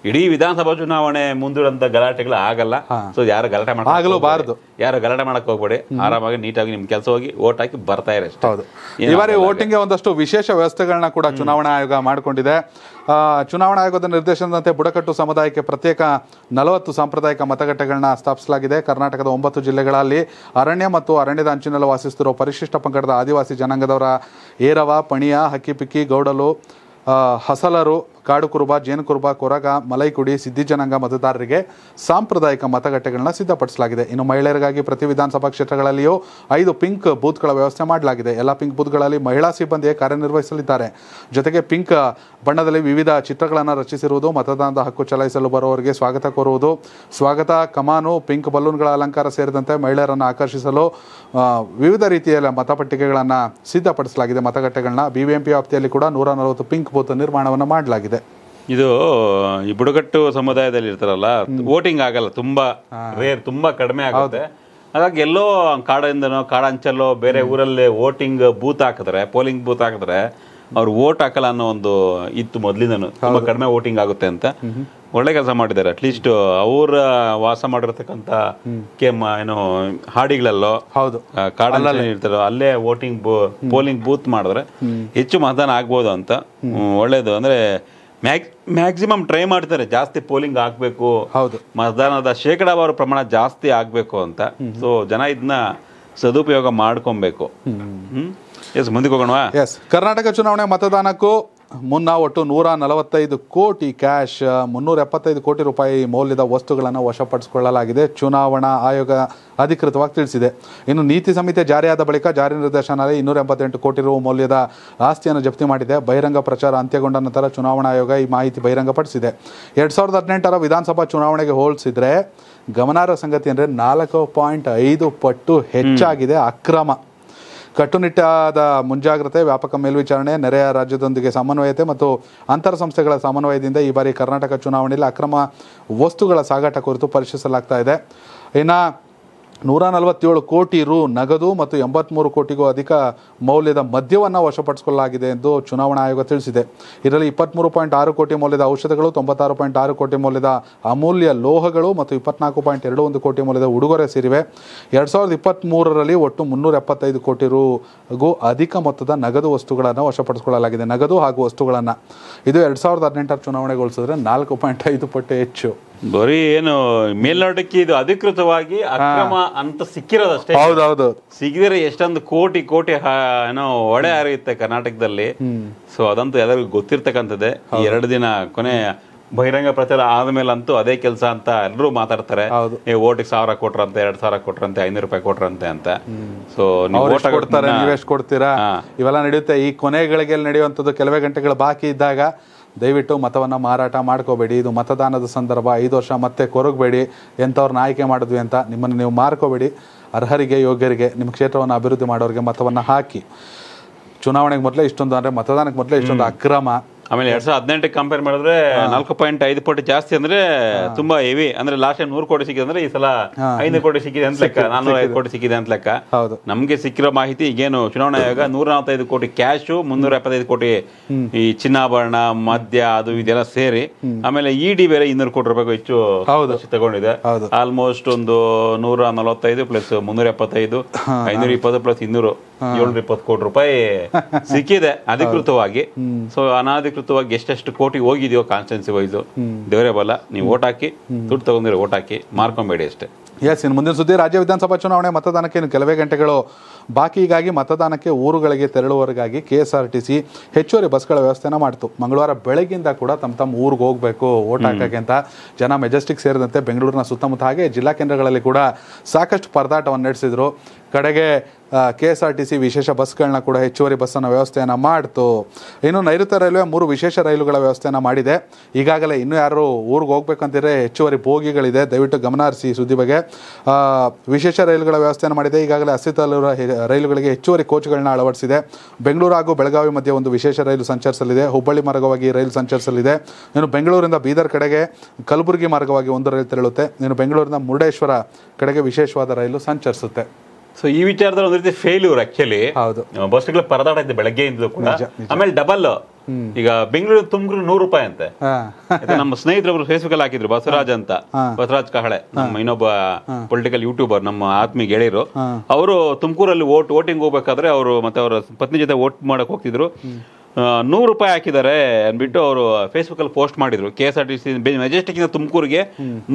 ಇಡೀ ವಿಧಾನಸಭಾ ಚುನಾವಣೆ ಮುಂದೂಡಂತ ಗಲಾಟೆಗಳು ಆಗಲ್ಲ ಸೊ ಯಾರು ಗಲಾಟೆ ಮಾಡಬಾರದು ಯಾರು ಗಲಾಟೆ ಮಾಡಕ್ ಹೋಗ್ಬೇಡಿ ಆರಾಮಾಗಿ ನೀಟಾಗಿ ನಿಮ್ ಕೆಲಸ ಹೋಗಿ ಓಟ್ ಹಾಕಿ ಬರ್ತಾ ಇರ ಹೌದು ಈ ಬಾರಿ ವೋಟಿಂಗ್ಗೆ ಒಂದಷ್ಟು ವಿಶೇಷ ವ್ಯವಸ್ಥೆಗಳನ್ನ ಕೂಡ ಚುನಾವಣಾ ಆಯೋಗ ಮಾಡಿಕೊಂಡಿದೆ ಚುನಾವಣಾ ಆಯೋಗದ ನಿರ್ದೇಶನದಂತೆ ಬುಡಕಟ್ಟು ಸಮುದಾಯಕ್ಕೆ ಪ್ರತ್ಯೇಕ ನಲವತ್ತು ಸಾಂಪ್ರದಾಯಿಕ ಮತಗಟ್ಟೆಗಳನ್ನ ಸ್ಥಾಪಿಸಲಾಗಿದೆ ಕರ್ನಾಟಕದ ಒಂಬತ್ತು ಜಿಲ್ಲೆಗಳಲ್ಲಿ ಅರಣ್ಯ ಮತ್ತು ಅರಣ್ಯದ ಅಂಚಿನಲ್ಲಿ ವಾಸಿಸುತ್ತಿರುವ ಪರಿಶಿಷ್ಟ ಪಂಗಡದ ಆದಿವಾಸಿ ಜನಾಂಗದವರ ಏರವ ಪಣಿಯ ಹಕ್ಕಿಪಿಕ್ಕಿ ಗೌಡಲು ಹಸಲರು ಕಾಡು ಕುರುಬ ಜೇನು ಕುರುಬ ಕೊರಗ ಮಲೈಕುಡಿ ಸಿದ್ದಿ ಜನಾಂಗ ಮತದಾರರಿಗೆ ಸಾಂಪ್ರದಾಯಿಕ ಮತಗಟ್ಟೆಗಳನ್ನ ಸಿದ್ಧಪಡಿಸಲಾಗಿದೆ ಇನ್ನು ಮಹಿಳೆಯರಿಗಾಗಿ ಪ್ರತಿ ವಿಧಾನಸಭಾ ಕ್ಷೇತ್ರಗಳಲ್ಲಿಯೂ ಐದು ಪಿಂಕ್ ಬೂತ್ಗಳ ವ್ಯವಸ್ಥೆ ಮಾಡಲಾಗಿದೆ ಎಲ್ಲ ಪಿಂಕ್ ಬೂತ್ಗಳಲ್ಲಿ ಮಹಿಳಾ ಸಿಬ್ಬಂದಿಯೇ ಕಾರ್ಯನಿರ್ವಹಿಸಲಿದ್ದಾರೆ ಜೊತೆಗೆ ಪಿಂಕ್ ಬಣ್ಣದಲ್ಲಿ ವಿವಿಧ ಚಿತ್ರಗಳನ್ನು ರಚಿಸಿರುವುದು ಮತದಾನದ ಹಕ್ಕು ಚಲಾಯಿಸಲು ಬರುವವರಿಗೆ ಸ್ವಾಗತ ಕೋರುವುದು ಸ್ವಾಗತ ಕಮಾನು ಪಿಂಕ್ ಬಲೂನ್ಗಳ ಅಲಂಕಾರ ಸೇರಿದಂತೆ ಮಹಿಳೆಯರನ್ನು ಆಕರ್ಷಿಸಲು ವಿವಿಧ ರೀತಿಯ ಮತಪಟ್ಟಿಗೆಗಳನ್ನು ಸಿದ್ಧಪಡಿಸಲಾಗಿದೆ ಮತಗಟ್ಟೆಗಳನ್ನ ಬಿಬಿಎಂಪಿ ವ್ಯಾಪ್ತಿಯಲ್ಲಿ ಕೂಡ ನೂರ ನಲವತ್ತು ಪಿಂಕ್ ಬೂತ್ ನಿರ್ಮಾಣವನ್ನು ಮಾಡಲಾಗಿದೆ ಇದು ಈ ಬುಡಕಟ್ಟು ಸಮುದಾಯದಲ್ಲಿ ಇರ್ತಾರಲ್ಲ ವೋಟಿಂಗ್ ಆಗಲ್ಲ ತುಂಬಾ ರೇರ್ ತುಂಬಾ ಕಡಿಮೆ ಆಗುತ್ತೆ ಹಾಗಾಗಿ ಎಲ್ಲೋ ಕಾಡಿಂದನೋ ಕಾಡಂಚಲ್ಲೋ ಬೇರೆ ಊರಲ್ಲೇ ವೋಟಿಂಗ್ ಬೂತ್ ಹಾಕಿದ್ರೆ ಪೋಲಿಂಗ್ ಬೂತ್ ಹಾಕಿದ್ರೆ ಅವ್ರು ವೋಟ್ ಹಾಕಲ್ಲ ಅನ್ನೋ ಒಂದು ಇತ್ತು ಮೊದಲಿಂದನು ತುಂಬಾ ಕಡಿಮೆ ವೋಟಿಂಗ್ ಆಗುತ್ತೆ ಅಂತ ಒಳ್ಳೆ ಕೆಲಸ ಮಾಡಿದ್ದಾರೆ ಅಟ್ಲೀಸ್ಟ್ ಅವರ ವಾಸ ಮಾಡಿರ್ತಕ್ಕಂತ ಕೆಮ್ಮ ಏನು ಹಾಡಿಗಳಲ್ಲೋ ಹೌದು ಕಾಡಲ್ಲೇ ಇರ್ತಾರೋ ಅಲ್ಲೇ ವೋಟಿಂಗ್ ಪೋಲಿಂಗ್ ಬೂತ್ ಮಾಡಿದ್ರೆ ಹೆಚ್ಚು ಮತದಾನ ಆಗ್ಬೋದು ಅಂತ ಒಳ್ಳೇದು ಅಂದ್ರೆ ಮ್ಯಾಕ್ಸಿಮಮ್ ಟ್ರೈ ಮಾಡ್ತಾರೆ ಜಾಸ್ತಿ ಪೋಲಿಂಗ್ ಆಗಬೇಕು ಹೌದು ಮತದಾನದ ಶೇಕಡಾವಾರು ಪ್ರಮಾಣ ಜಾಸ್ತಿ ಆಗಬೇಕು ಅಂತ ಸೊ ಜನ ಇದನ್ನ ಸದುಪಯೋಗ ಮಾಡ್ಕೊಬೇಕು ಎಸ್ ಮುಂದಕ್ಕೆ ಹೋಗೋಣ ಎಸ್ ಕರ್ನಾಟಕ ಚುನಾವಣೆ ಮತದಾನಕ್ಕೂ ಮುನ್ನ ಒಟ್ಟು ನೂರ ನಲವತ್ತೈದು ಕೋಟಿ ಕ್ಯಾಶ್ ಮುನ್ನೂರ ಎಪ್ಪತ್ತೈದು ಕೋಟಿ ರೂಪಾಯಿ ಮೌಲ್ಯದ ವಸ್ತುಗಳನ್ನು ವಶಪಡಿಸಿಕೊಳ್ಳಲಾಗಿದೆ ಚುನಾವಣಾ ಆಯೋಗ ಅಧಿಕೃತವಾಗಿ ತಿಳಿಸಿದೆ ಇನ್ನು ನೀತಿ ಸಂಹಿತೆ ಜಾರಿಯಾದ ಬಳಿಕ ಜಾರಿ ನಿರ್ದೇಶನಾಲಯ ಇನ್ನೂರ ಎಂಬತ್ತೆಂಟು ಕೋಟಿ ರು ಮೌಲ್ಯದ ಆಸ್ತಿಯನ್ನು ಜಪ್ತಿ ಮಾಡಿದೆ ಬಹಿರಂಗ ಪ್ರಚಾರ ಅಂತ್ಯಗೊಂಡ ನಂತರ ಚುನಾವಣಾ ಆಯೋಗ ಈ ಮಾಹಿತಿ ಬಹಿರಂಗಪಡಿಸಿದೆ ಎರಡು ಸಾವಿರದ ಹದಿನೆಂಟರ ವಿಧಾನಸಭಾ ಚುನಾವಣೆಗೆ ಹೋಲಿಸಿದರೆ ಗಮನಾರ್ಹ ಸಂಗತಿ ಅಂದರೆ ನಾಲ್ಕು ಪಾಯಿಂಟ್ ಐದು ಪಟ್ಟು ಹೆಚ್ಚಾಗಿದೆ ಅಕ್ರಮ ಕಟ್ಟುನಿಟ್ಟಾದ ಮುಂಜಾಗ್ರತೆ ವ್ಯಾಪಕ ಮೇಲ್ವಿಚಾರಣೆ ನೆರೆಯ ರಾಜ್ಯದೊಂದಿಗೆ ಸಮನ್ವಯತೆ ಮತ್ತು ಅಂತರ ಸಂಸ್ಥೆಗಳ ಸಮನ್ವಯದಿಂದ ಈ ಬಾರಿ ಕರ್ನಾಟಕ ಚುನಾವಣೆಯಲ್ಲಿ ಅಕ್ರಮ ವಸ್ತುಗಳ ಸಾಗಾಟ ಕುರಿತು ಪರಿಶೀಲಿಸಲಾಗ್ತಾ ಇದೆ ಇನ್ನು ನೂರ ನಲವತ್ತೇಳು ಕೋಟಿ ರು ನಗದು ಮತ್ತು ಎಂಬತ್ತ್ಮೂರು ಕೋಟಿಗೂ ಅಧಿಕ ಮೌಲ್ಯದ ಮದ್ಯವನ್ನು ವಶಪಡಿಸಿಕೊಳ್ಳಲಾಗಿದೆ ಎಂದು ಚುನಾವಣಾ ಆಯೋಗ ತಿಳಿಸಿದೆ ಇದರಲ್ಲಿ ಇಪ್ಪತ್ತ್ಮೂರು ಪಾಯಿಂಟ್ ಆರು ಕೋಟಿ ಮೌಲ್ಯದ ಔಷಧಗಳು ತೊಂಬತ್ತಾರು ಪಾಯಿಂಟ್ ಆರು ಕೋಟಿ ಮೌಲ್ಯದ ಅಮೂಲ್ಯ ಲೋಹಗಳು ಮತ್ತು ಇಪ್ಪತ್ನಾಲ್ಕು ಪಾಯಿಂಟ್ ಎರಡು ಒಂದು ಕೋಟಿ ಮೌಲ್ಯದ ಉಡುಗೊರೆ ಸೇರಿವೆ ಎರಡು ಸಾವಿರದ ಇಪ್ಪತ್ತ್ಮೂರರಲ್ಲಿ ಒಟ್ಟು ಮುನ್ನೂರ ಎಪ್ಪತ್ತೈದು ಕೋಟಿ ರುಗೂ ಅಧಿಕ ಮೊತ್ತದ ನಗದು ವಸ್ತುಗಳನ್ನು ವಶಪಡಿಸಿಕೊಳ್ಳಲಾಗಿದೆ ನಗದು ಹಾಗೂ ವಸ್ತುಗಳನ್ನು ಇದು ಎರಡು ಸಾವಿರದ ಹದಿನೆಂಟರ ಚುನಾವಣೆಗೊಳಿಸಿದ್ರೆ ನಾಲ್ಕು ಪಾಯಿಂಟ್ ಐದು ಪಟ್ಟು ಹೆಚ್ಚು ಬರೀ ಏನು ಮೇಲ್ನೋಟಕ್ಕೆ ಇದು ಅಧಿಕೃತವಾಗಿ ಅಕ್ರಮ ಅಂತ ಸಿಕ್ಕಿರೋದಷ್ಟೇ ಹೌದೌದು ಸಿಕ್ಕಿದ್ರೆ ಎಷ್ಟೊಂದು ಕೋಟಿ ಕೋಟಿ ಏನೋ ಒಡೆ ಹರಿಯುತ್ತೆ ಕರ್ನಾಟಕದಲ್ಲಿ ಸೊ ಅದಂತೂ ಎಲ್ಲರಿಗೂ ಗೊತ್ತಿರ್ತಕ್ಕಂಥದ್ದೇ ಎರಡು ದಿನ ಕೊನೆ ಬಹಿರಂಗ ಪ್ರಚಾರ ಆದ್ಮೇಲೆ ಅಂತೂ ಅದೇ ಕೆಲಸ ಅಂತ ಎಲ್ಲರೂ ಮಾತಾಡ್ತಾರೆ ಏ ಓಟಿಗೆ ಸಾವಿರ ಕೊಟ್ರಂತೆ ಎರಡ್ ಸಾವಿರ ಕೊಟ್ರಂತೆ ಐನೂರು ರೂಪಾಯಿ ಕೊಟ್ರಂತೆ ಅಂತ ಸೊ ಕೊಡ್ತಾರೆ ಕೊಡ್ತೀರಾ ಇವೆಲ್ಲ ನಡೆಯುತ್ತೆ ಈ ಕೊನೆಗಳಿಗೆ ನಡೆಯುವಂತದ್ದು ಕೆಲವೇ ಗಂಟೆಗಳು ಬಾಕಿ ಇದ್ದಾಗ ದಯವಿಟ್ಟು ಮತವನ್ನು ಮಾರಾಟ ಮಾಡ್ಕೋಬೇಡಿ ಇದು ಮತದಾನದ ಸಂದರ್ಭ ಐದು ವರ್ಷ ಮತ್ತೆ ಕೊರಗಬೇಡಿ ಎಂಥವ್ರನ್ನ ಆಯ್ಕೆ ಮಾಡಿದ್ವಿ ಅಂತ ನಿಮ್ಮನ್ನು ನೀವು ಮಾರ್ಕೋಬೇಡಿ ಅರ್ಹರಿಗೆ ಯೋಗ್ಯರಿಗೆ ನಿಮ್ಮ ಕ್ಷೇತ್ರವನ್ನು ಅಭಿವೃದ್ಧಿ ಮಾಡೋರಿಗೆ ಮತವನ್ನು ಹಾಕಿ ಚುನಾವಣೆಗೆ ಮೊದಲೇ ಇಷ್ಟೊಂದು ಅಂದರೆ ಮತದಾನಕ್ಕೆ ಮೊದಲೇ ಇಷ್ಟೊಂದು ಅಕ್ರಮ ಆಮೇಲೆ ಎರಡ್ ಸಾವಿರದ ಹದಿನೆಂಟಕ್ಕೆ ಕಂಪೇರ್ ಮಾಡಿದ್ರೆ ನಾಲ್ಕು ಪಾಯಿಂಟ್ ಐದು ಪಟ್ಟು ಜಾಸ್ತಿ ಅಂದ್ರೆ ತುಂಬಾ ಹೆವಿ ಅಂದ್ರೆ ಲಾಸ್ಟ್ ಟೈಮ್ ನೂರು ಕೋಟಿ ಸಿಕ್ಕಿದೆ ಅಂದ್ರೆ ಈ ಸಲ ಐದು ಕೋಟಿ ಸಿಕ್ಕಿದೆ ಅಂತ ಲೆಕ್ಕ ನಾನೂರ ಐದು ಕೋಟಿ ಸಿಕ್ಕಿದೆ ಅಂತ ಲೆಕ್ಕ ನಮಗೆ ನಮ್ಗೆ ಸಿಕ್ಕಿರೋ ಮಾಹಿತಿ ಈಗೇನು ಚುನಾವಣಾ ಆಯೋಗ ನೂರ ನಲವತ್ತೈದು ಕೋಟಿ ಕ್ಯಾಶು ಮುನ್ನೂರ ಎಪ್ಪತ್ತೈದು ಕೋಟಿ ಈ ಚಿನ್ನಾಭರಣ ಮದ್ಯ ಅದು ಇದೆಲ್ಲ ಸೇರಿ ಆಮೇಲೆ ಇಡಿ e ಬೇರೆ ಇನ್ನೂರು ಕೋಟಿ ರೂಪಾಯಿ ಹೆಚ್ಚು ತಗೊಂಡಿದೆ ಆಲ್ಮೋಸ್ಟ್ ಒಂದು ನೂರ ನಲವತ್ತೈದು ಪ್ಲಸ್ ಮುನ್ನೂರ ಎಪ್ಪತ್ತೈದು ಐನೂರ ಇಪ್ಪತ್ತು ಪ್ಲಸ್ ಇನ್ನೂರು ಏಳ್ನೂರ ಇಪ್ಪತ್ತು ಕೋಟಿ ರೂಪಾಯಿ ಸಿಕ್ಕಿದೆ ಅಧಿಕೃತವಾಗಿ ಸೊ ಅನಧಿಕೃತವಾಗಿ ಎಷ್ಟೆಷ್ಟು ಕೋಟಿ ಹೋಗಿದೆಯೋ ಕಾನ್ಸ್ಟೆನ್ಸಿ ವೈಸು ದೇವರೇ ಬಲ್ಲ ನೀವು ಓಟ್ ಹಾಕಿ ದುಡ್ಡು ತಗೊಂಡಿರೋ ಓಟ್ ಹಾಕಿ ಮಾರ್ಕೊಂಬೇಡಿ ಅಷ್ಟೇ ಎಸ್ ಇನ್ನು ಮುಂದಿನ ಸುದ್ದಿ ರಾಜ್ಯ ವಿಧಾನಸಭಾ ಚುನಾವಣೆ ಮತದಾನಕ್ಕೆ ಇನ್ನು ಕೆಲವೇ ಗಂಟೆಗಳು ಬಾಕಿಗಾಗಿ ಮತದಾನಕ್ಕೆ ಊರುಗಳಿಗೆ ತೆರಳುವವರಿಗಾಗಿ K S R T C ಹೆಚ್ಚುವರಿ ಬಸ್ಗಳ ವ್ಯವಸ್ಥೆನ ಮಾಡಿತು ಮಂಗಳವಾರ ಬೆಳಗ್ಗಿಂದ ಕೂಡ ತಮ್ಮ ತಮ್ಮ ಊರಿಗೆ ಹೋಗಬೇಕು ಓಟ್ ಹಾಕಕ್ಕೆ ಅಂತ ಜನ ಮೆಜೆಸ್ಟಿಕ್ ಸೇರಿದಂತೆ ಬೆಂಗಳೂರಿನ ಸುತ್ತಮುತ್ತ ಹಾಗೆ ಜಿಲ್ಲಾ ಕೇಂದ್ರಗಳಲ್ಲಿ ಕೂಡ ಸಾಕಷ್ಟು ಪರದಾಟವನ್ನು ನಡೆಸಿದರು ಕಡೆಗೆ K S R T C ವಿಶೇಷ ಬಸ್ಗಳನ್ನ ಕೂಡ ಹೆಚ್ಚುವರಿ ಬಸ್ಸನ್ನು ವ್ಯವಸ್ಥೆಯನ್ನು ಮಾಡಿತು ಇನ್ನು ನೈಋತ್ಯ ರೈಲ್ವೆ ಮೂರು ವಿಶೇಷ ರೈಲುಗಳ ವ್ಯವಸ್ಥೆಯನ್ನು ಮಾಡಿದೆ ಈಗಾಗಲೇ ಇನ್ನೂ ಯಾರು ಊರಿಗೆ ಹೋಗ್ಬೇಕಂತಿದ್ರೆ ಹೆಚ್ಚುವರಿ ಬೋಗಿಗಳಿದೆ ದಯವಿಟ್ಟು ಗಮನ ಹರಿಸಿ ಸುದ್ದಿ ಬಗ್ಗೆ ವಿಶೇಷ ರೈಲುಗಳ ವ್ಯವಸ್ಥೆಯನ್ನು ಮಾಡಿದೆ ಈಗಾಗಲೇ ಅಸ್ತಿತ್ವದಲ್ಲಿರುವ ರೈಲುಗಳಿಗೆ ಹೆಚ್ಚುವರಿ ಕೋಚ್ಗಳನ್ನ ಅಳವಡಿಸಿದೆ ಬೆಂಗಳೂರು ಹಾಗೂ ಬೆಳಗಾವಿ ಮಧ್ಯೆ ಒಂದು ವಿಶೇಷ ರೈಲು ಸಂಚರಿಸಲಿದೆ ಹುಬ್ಬಳ್ಳಿ ಮಾರ್ಗವಾಗಿ ರೈಲು ಸಂಚರಿಸಲಿದೆ ಇನ್ನು ಬೆಂಗಳೂರಿಂದ ಬೀದರ್ ಕಡೆಗೆ ಕಲಬುರಗಿ ಮಾರ್ಗವಾಗಿ ಒಂದು ರೈಲು ತೆರಳುತ್ತೆ ಇನ್ನು ಬೆಂಗಳೂರಿನ ಮುರುಡೇಶ್ವರ ಕಡೆಗೆ ವಿಶೇಷವಾದ ರೈಲು ಸಂಚರಿಸುತ್ತೆ ಸೊ ಈ ವಿಚಾರದಲ್ಲಿ ಒಂದು ರೀತಿ ಫೇಲ್ಯೂರ್ ಆಕ್ಚುಲಿ ಹೌದು ಬಸ್ಗಳ ಪರದಾಡ ಬೆಳಗ್ಗೆಯಿಂದ ಕೂಡ ಆಮೇಲೆ ಡಬಲ್ ಈಗ ಬೆಂಗಳೂರು ತುಮಕೂರು ನೂರು ರೂಪಾಯಿ ಅಂತೆ ನಮ್ಮ ಸ್ನೇಹಿತರೊಬ್ರು ಫೇಸ್ಬುಕ್ ಅಲ್ಲಿ ಹಾಕಿದ್ರು ಬಸವರಾಜ್ ಅಂತ ಬಸವರಾಜ್ ಕಹಳೆ ನಮ್ಮ ಇನ್ನೊಬ್ಬ ಪೊಲಿಟಿಕಲ್ ಯೂಟ್ಯೂಬರ್ ನಮ್ಮ ಆತ್ಮಿ ಗೆಳೆಯರು ಅವರು ತುಮಕೂರಲ್ಲಿ ಓಟ್ ವೋಟಿಂಗ್ ಹೋಗ್ಬೇಕಾದ್ರೆ ಅವರು ಮತ್ತೆ ಅವರ ಪತ್ನಿ ಜೊತೆ ವೋಟ್ ಮಾಡಕ್ ಹೋಗ್ತಿದ್ರು ನೂರು ರೂಪಾಯಿ ಹಾಕಿದ್ದಾರೆ ಅಂದ್ಬಿಟ್ಟು ಅವರು ಫೇಸ್ಬುಕ್ ಅಲ್ಲಿ ಪೋಸ್ಟ್ ಮಾಡಿದ್ರು K S R T C Majestic ಇಂದ ತುಮಕೂರಿಗೆ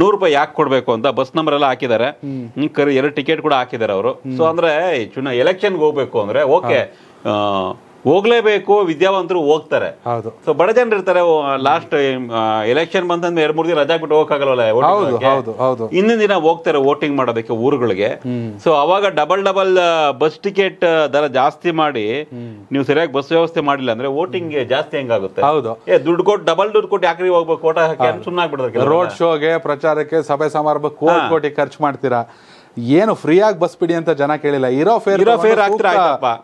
ನೂರು ರೂಪಾಯಿ ಯಾಕೆ ಕೊಡಬೇಕು ಅಂತ ಬಸ್ ನಂಬರ್ ಎಲ್ಲ ಹಾಕಿದ್ದಾರೆ ಎರಡು ಟಿಕೆಟ್ ಕೂಡ ಹಾಕಿದ್ದಾರೆ ಅವರು ಸೊ ಅಂದ್ರೆ ಚುನಾವ ಎಲೆಕ್ಷನ್ಗೆ ಹೋಗ್ಬೇಕು ಅಂದ್ರೆ ಓಕೆ ಹೋಗ್ಲೇಬೇಕು ವಿದ್ಯಾವಂತರು ಹೋಗ್ತಾರೆ ಹೌದು ಸೊ ಬಡ ಜನರು ಇರ್ತಾರೆ ಲಾಸ್ಟ್ ಎಲೆಕ್ಷನ್ ಬಂದ್ ಎರಡ್ ಮೂರು ದಿನ ರಜಾ ಬಿಟ್ಟು ಹೋಗಲ್ಲ ಇನ್ನೊಂದ್ ದಿನ ಹೋಗ್ತಾರೆ ವೋಟಿಂಗ್ ಮಾಡೋದಕ್ಕೆ ಊರುಗಳಿಗೆ ಸೊ ಅವಾಗ ಡಬಲ್ ಡಬಲ್ ಬಸ್ ಟಿಕೆಟ್ ದರ ಜಾಸ್ತಿ ಮಾಡಿ ನೀವು ಸರಿಯಾಗಿ ಬಸ್ ವ್ಯವಸ್ಥೆ ಮಾಡಿಲ್ಲ ಅಂದ್ರೆ ವೋಟಿಂಗ್ ಜಾಸ್ತಿ ಹೆಂಗಾಗುತ್ತೆ ಹೌದು ಏ ದುಡ್ಡು ಕೊಟ್ಟು ಡಬಲ್ ದುಡ್ಡು ಕೊಟ್ಟು ಯಾಕ್ರಿ ಹೋಗ್ಬೇಕು ಕೋಟ ಹಾಕಿ ಸುಮ್ಮನೆ ರೋಡ್ ಶೋಗೆ ಪ್ರಚಾರಕ್ಕೆ ಸಭೆ ಸಮಾರಂಭಕ್ಕೆ ಕೋಟಿ ಖರ್ಚು ಮಾಡ್ತೀರಾ ಏನು ಫ್ರೀಯಾಗಿ ಬಸ್ ಬಿಡಿ ಅಂತ ಜನ ಕೇಳಿಲ್ಲ ಇರೋ ಫೇರ್ ಇರೋ ಫೇರ್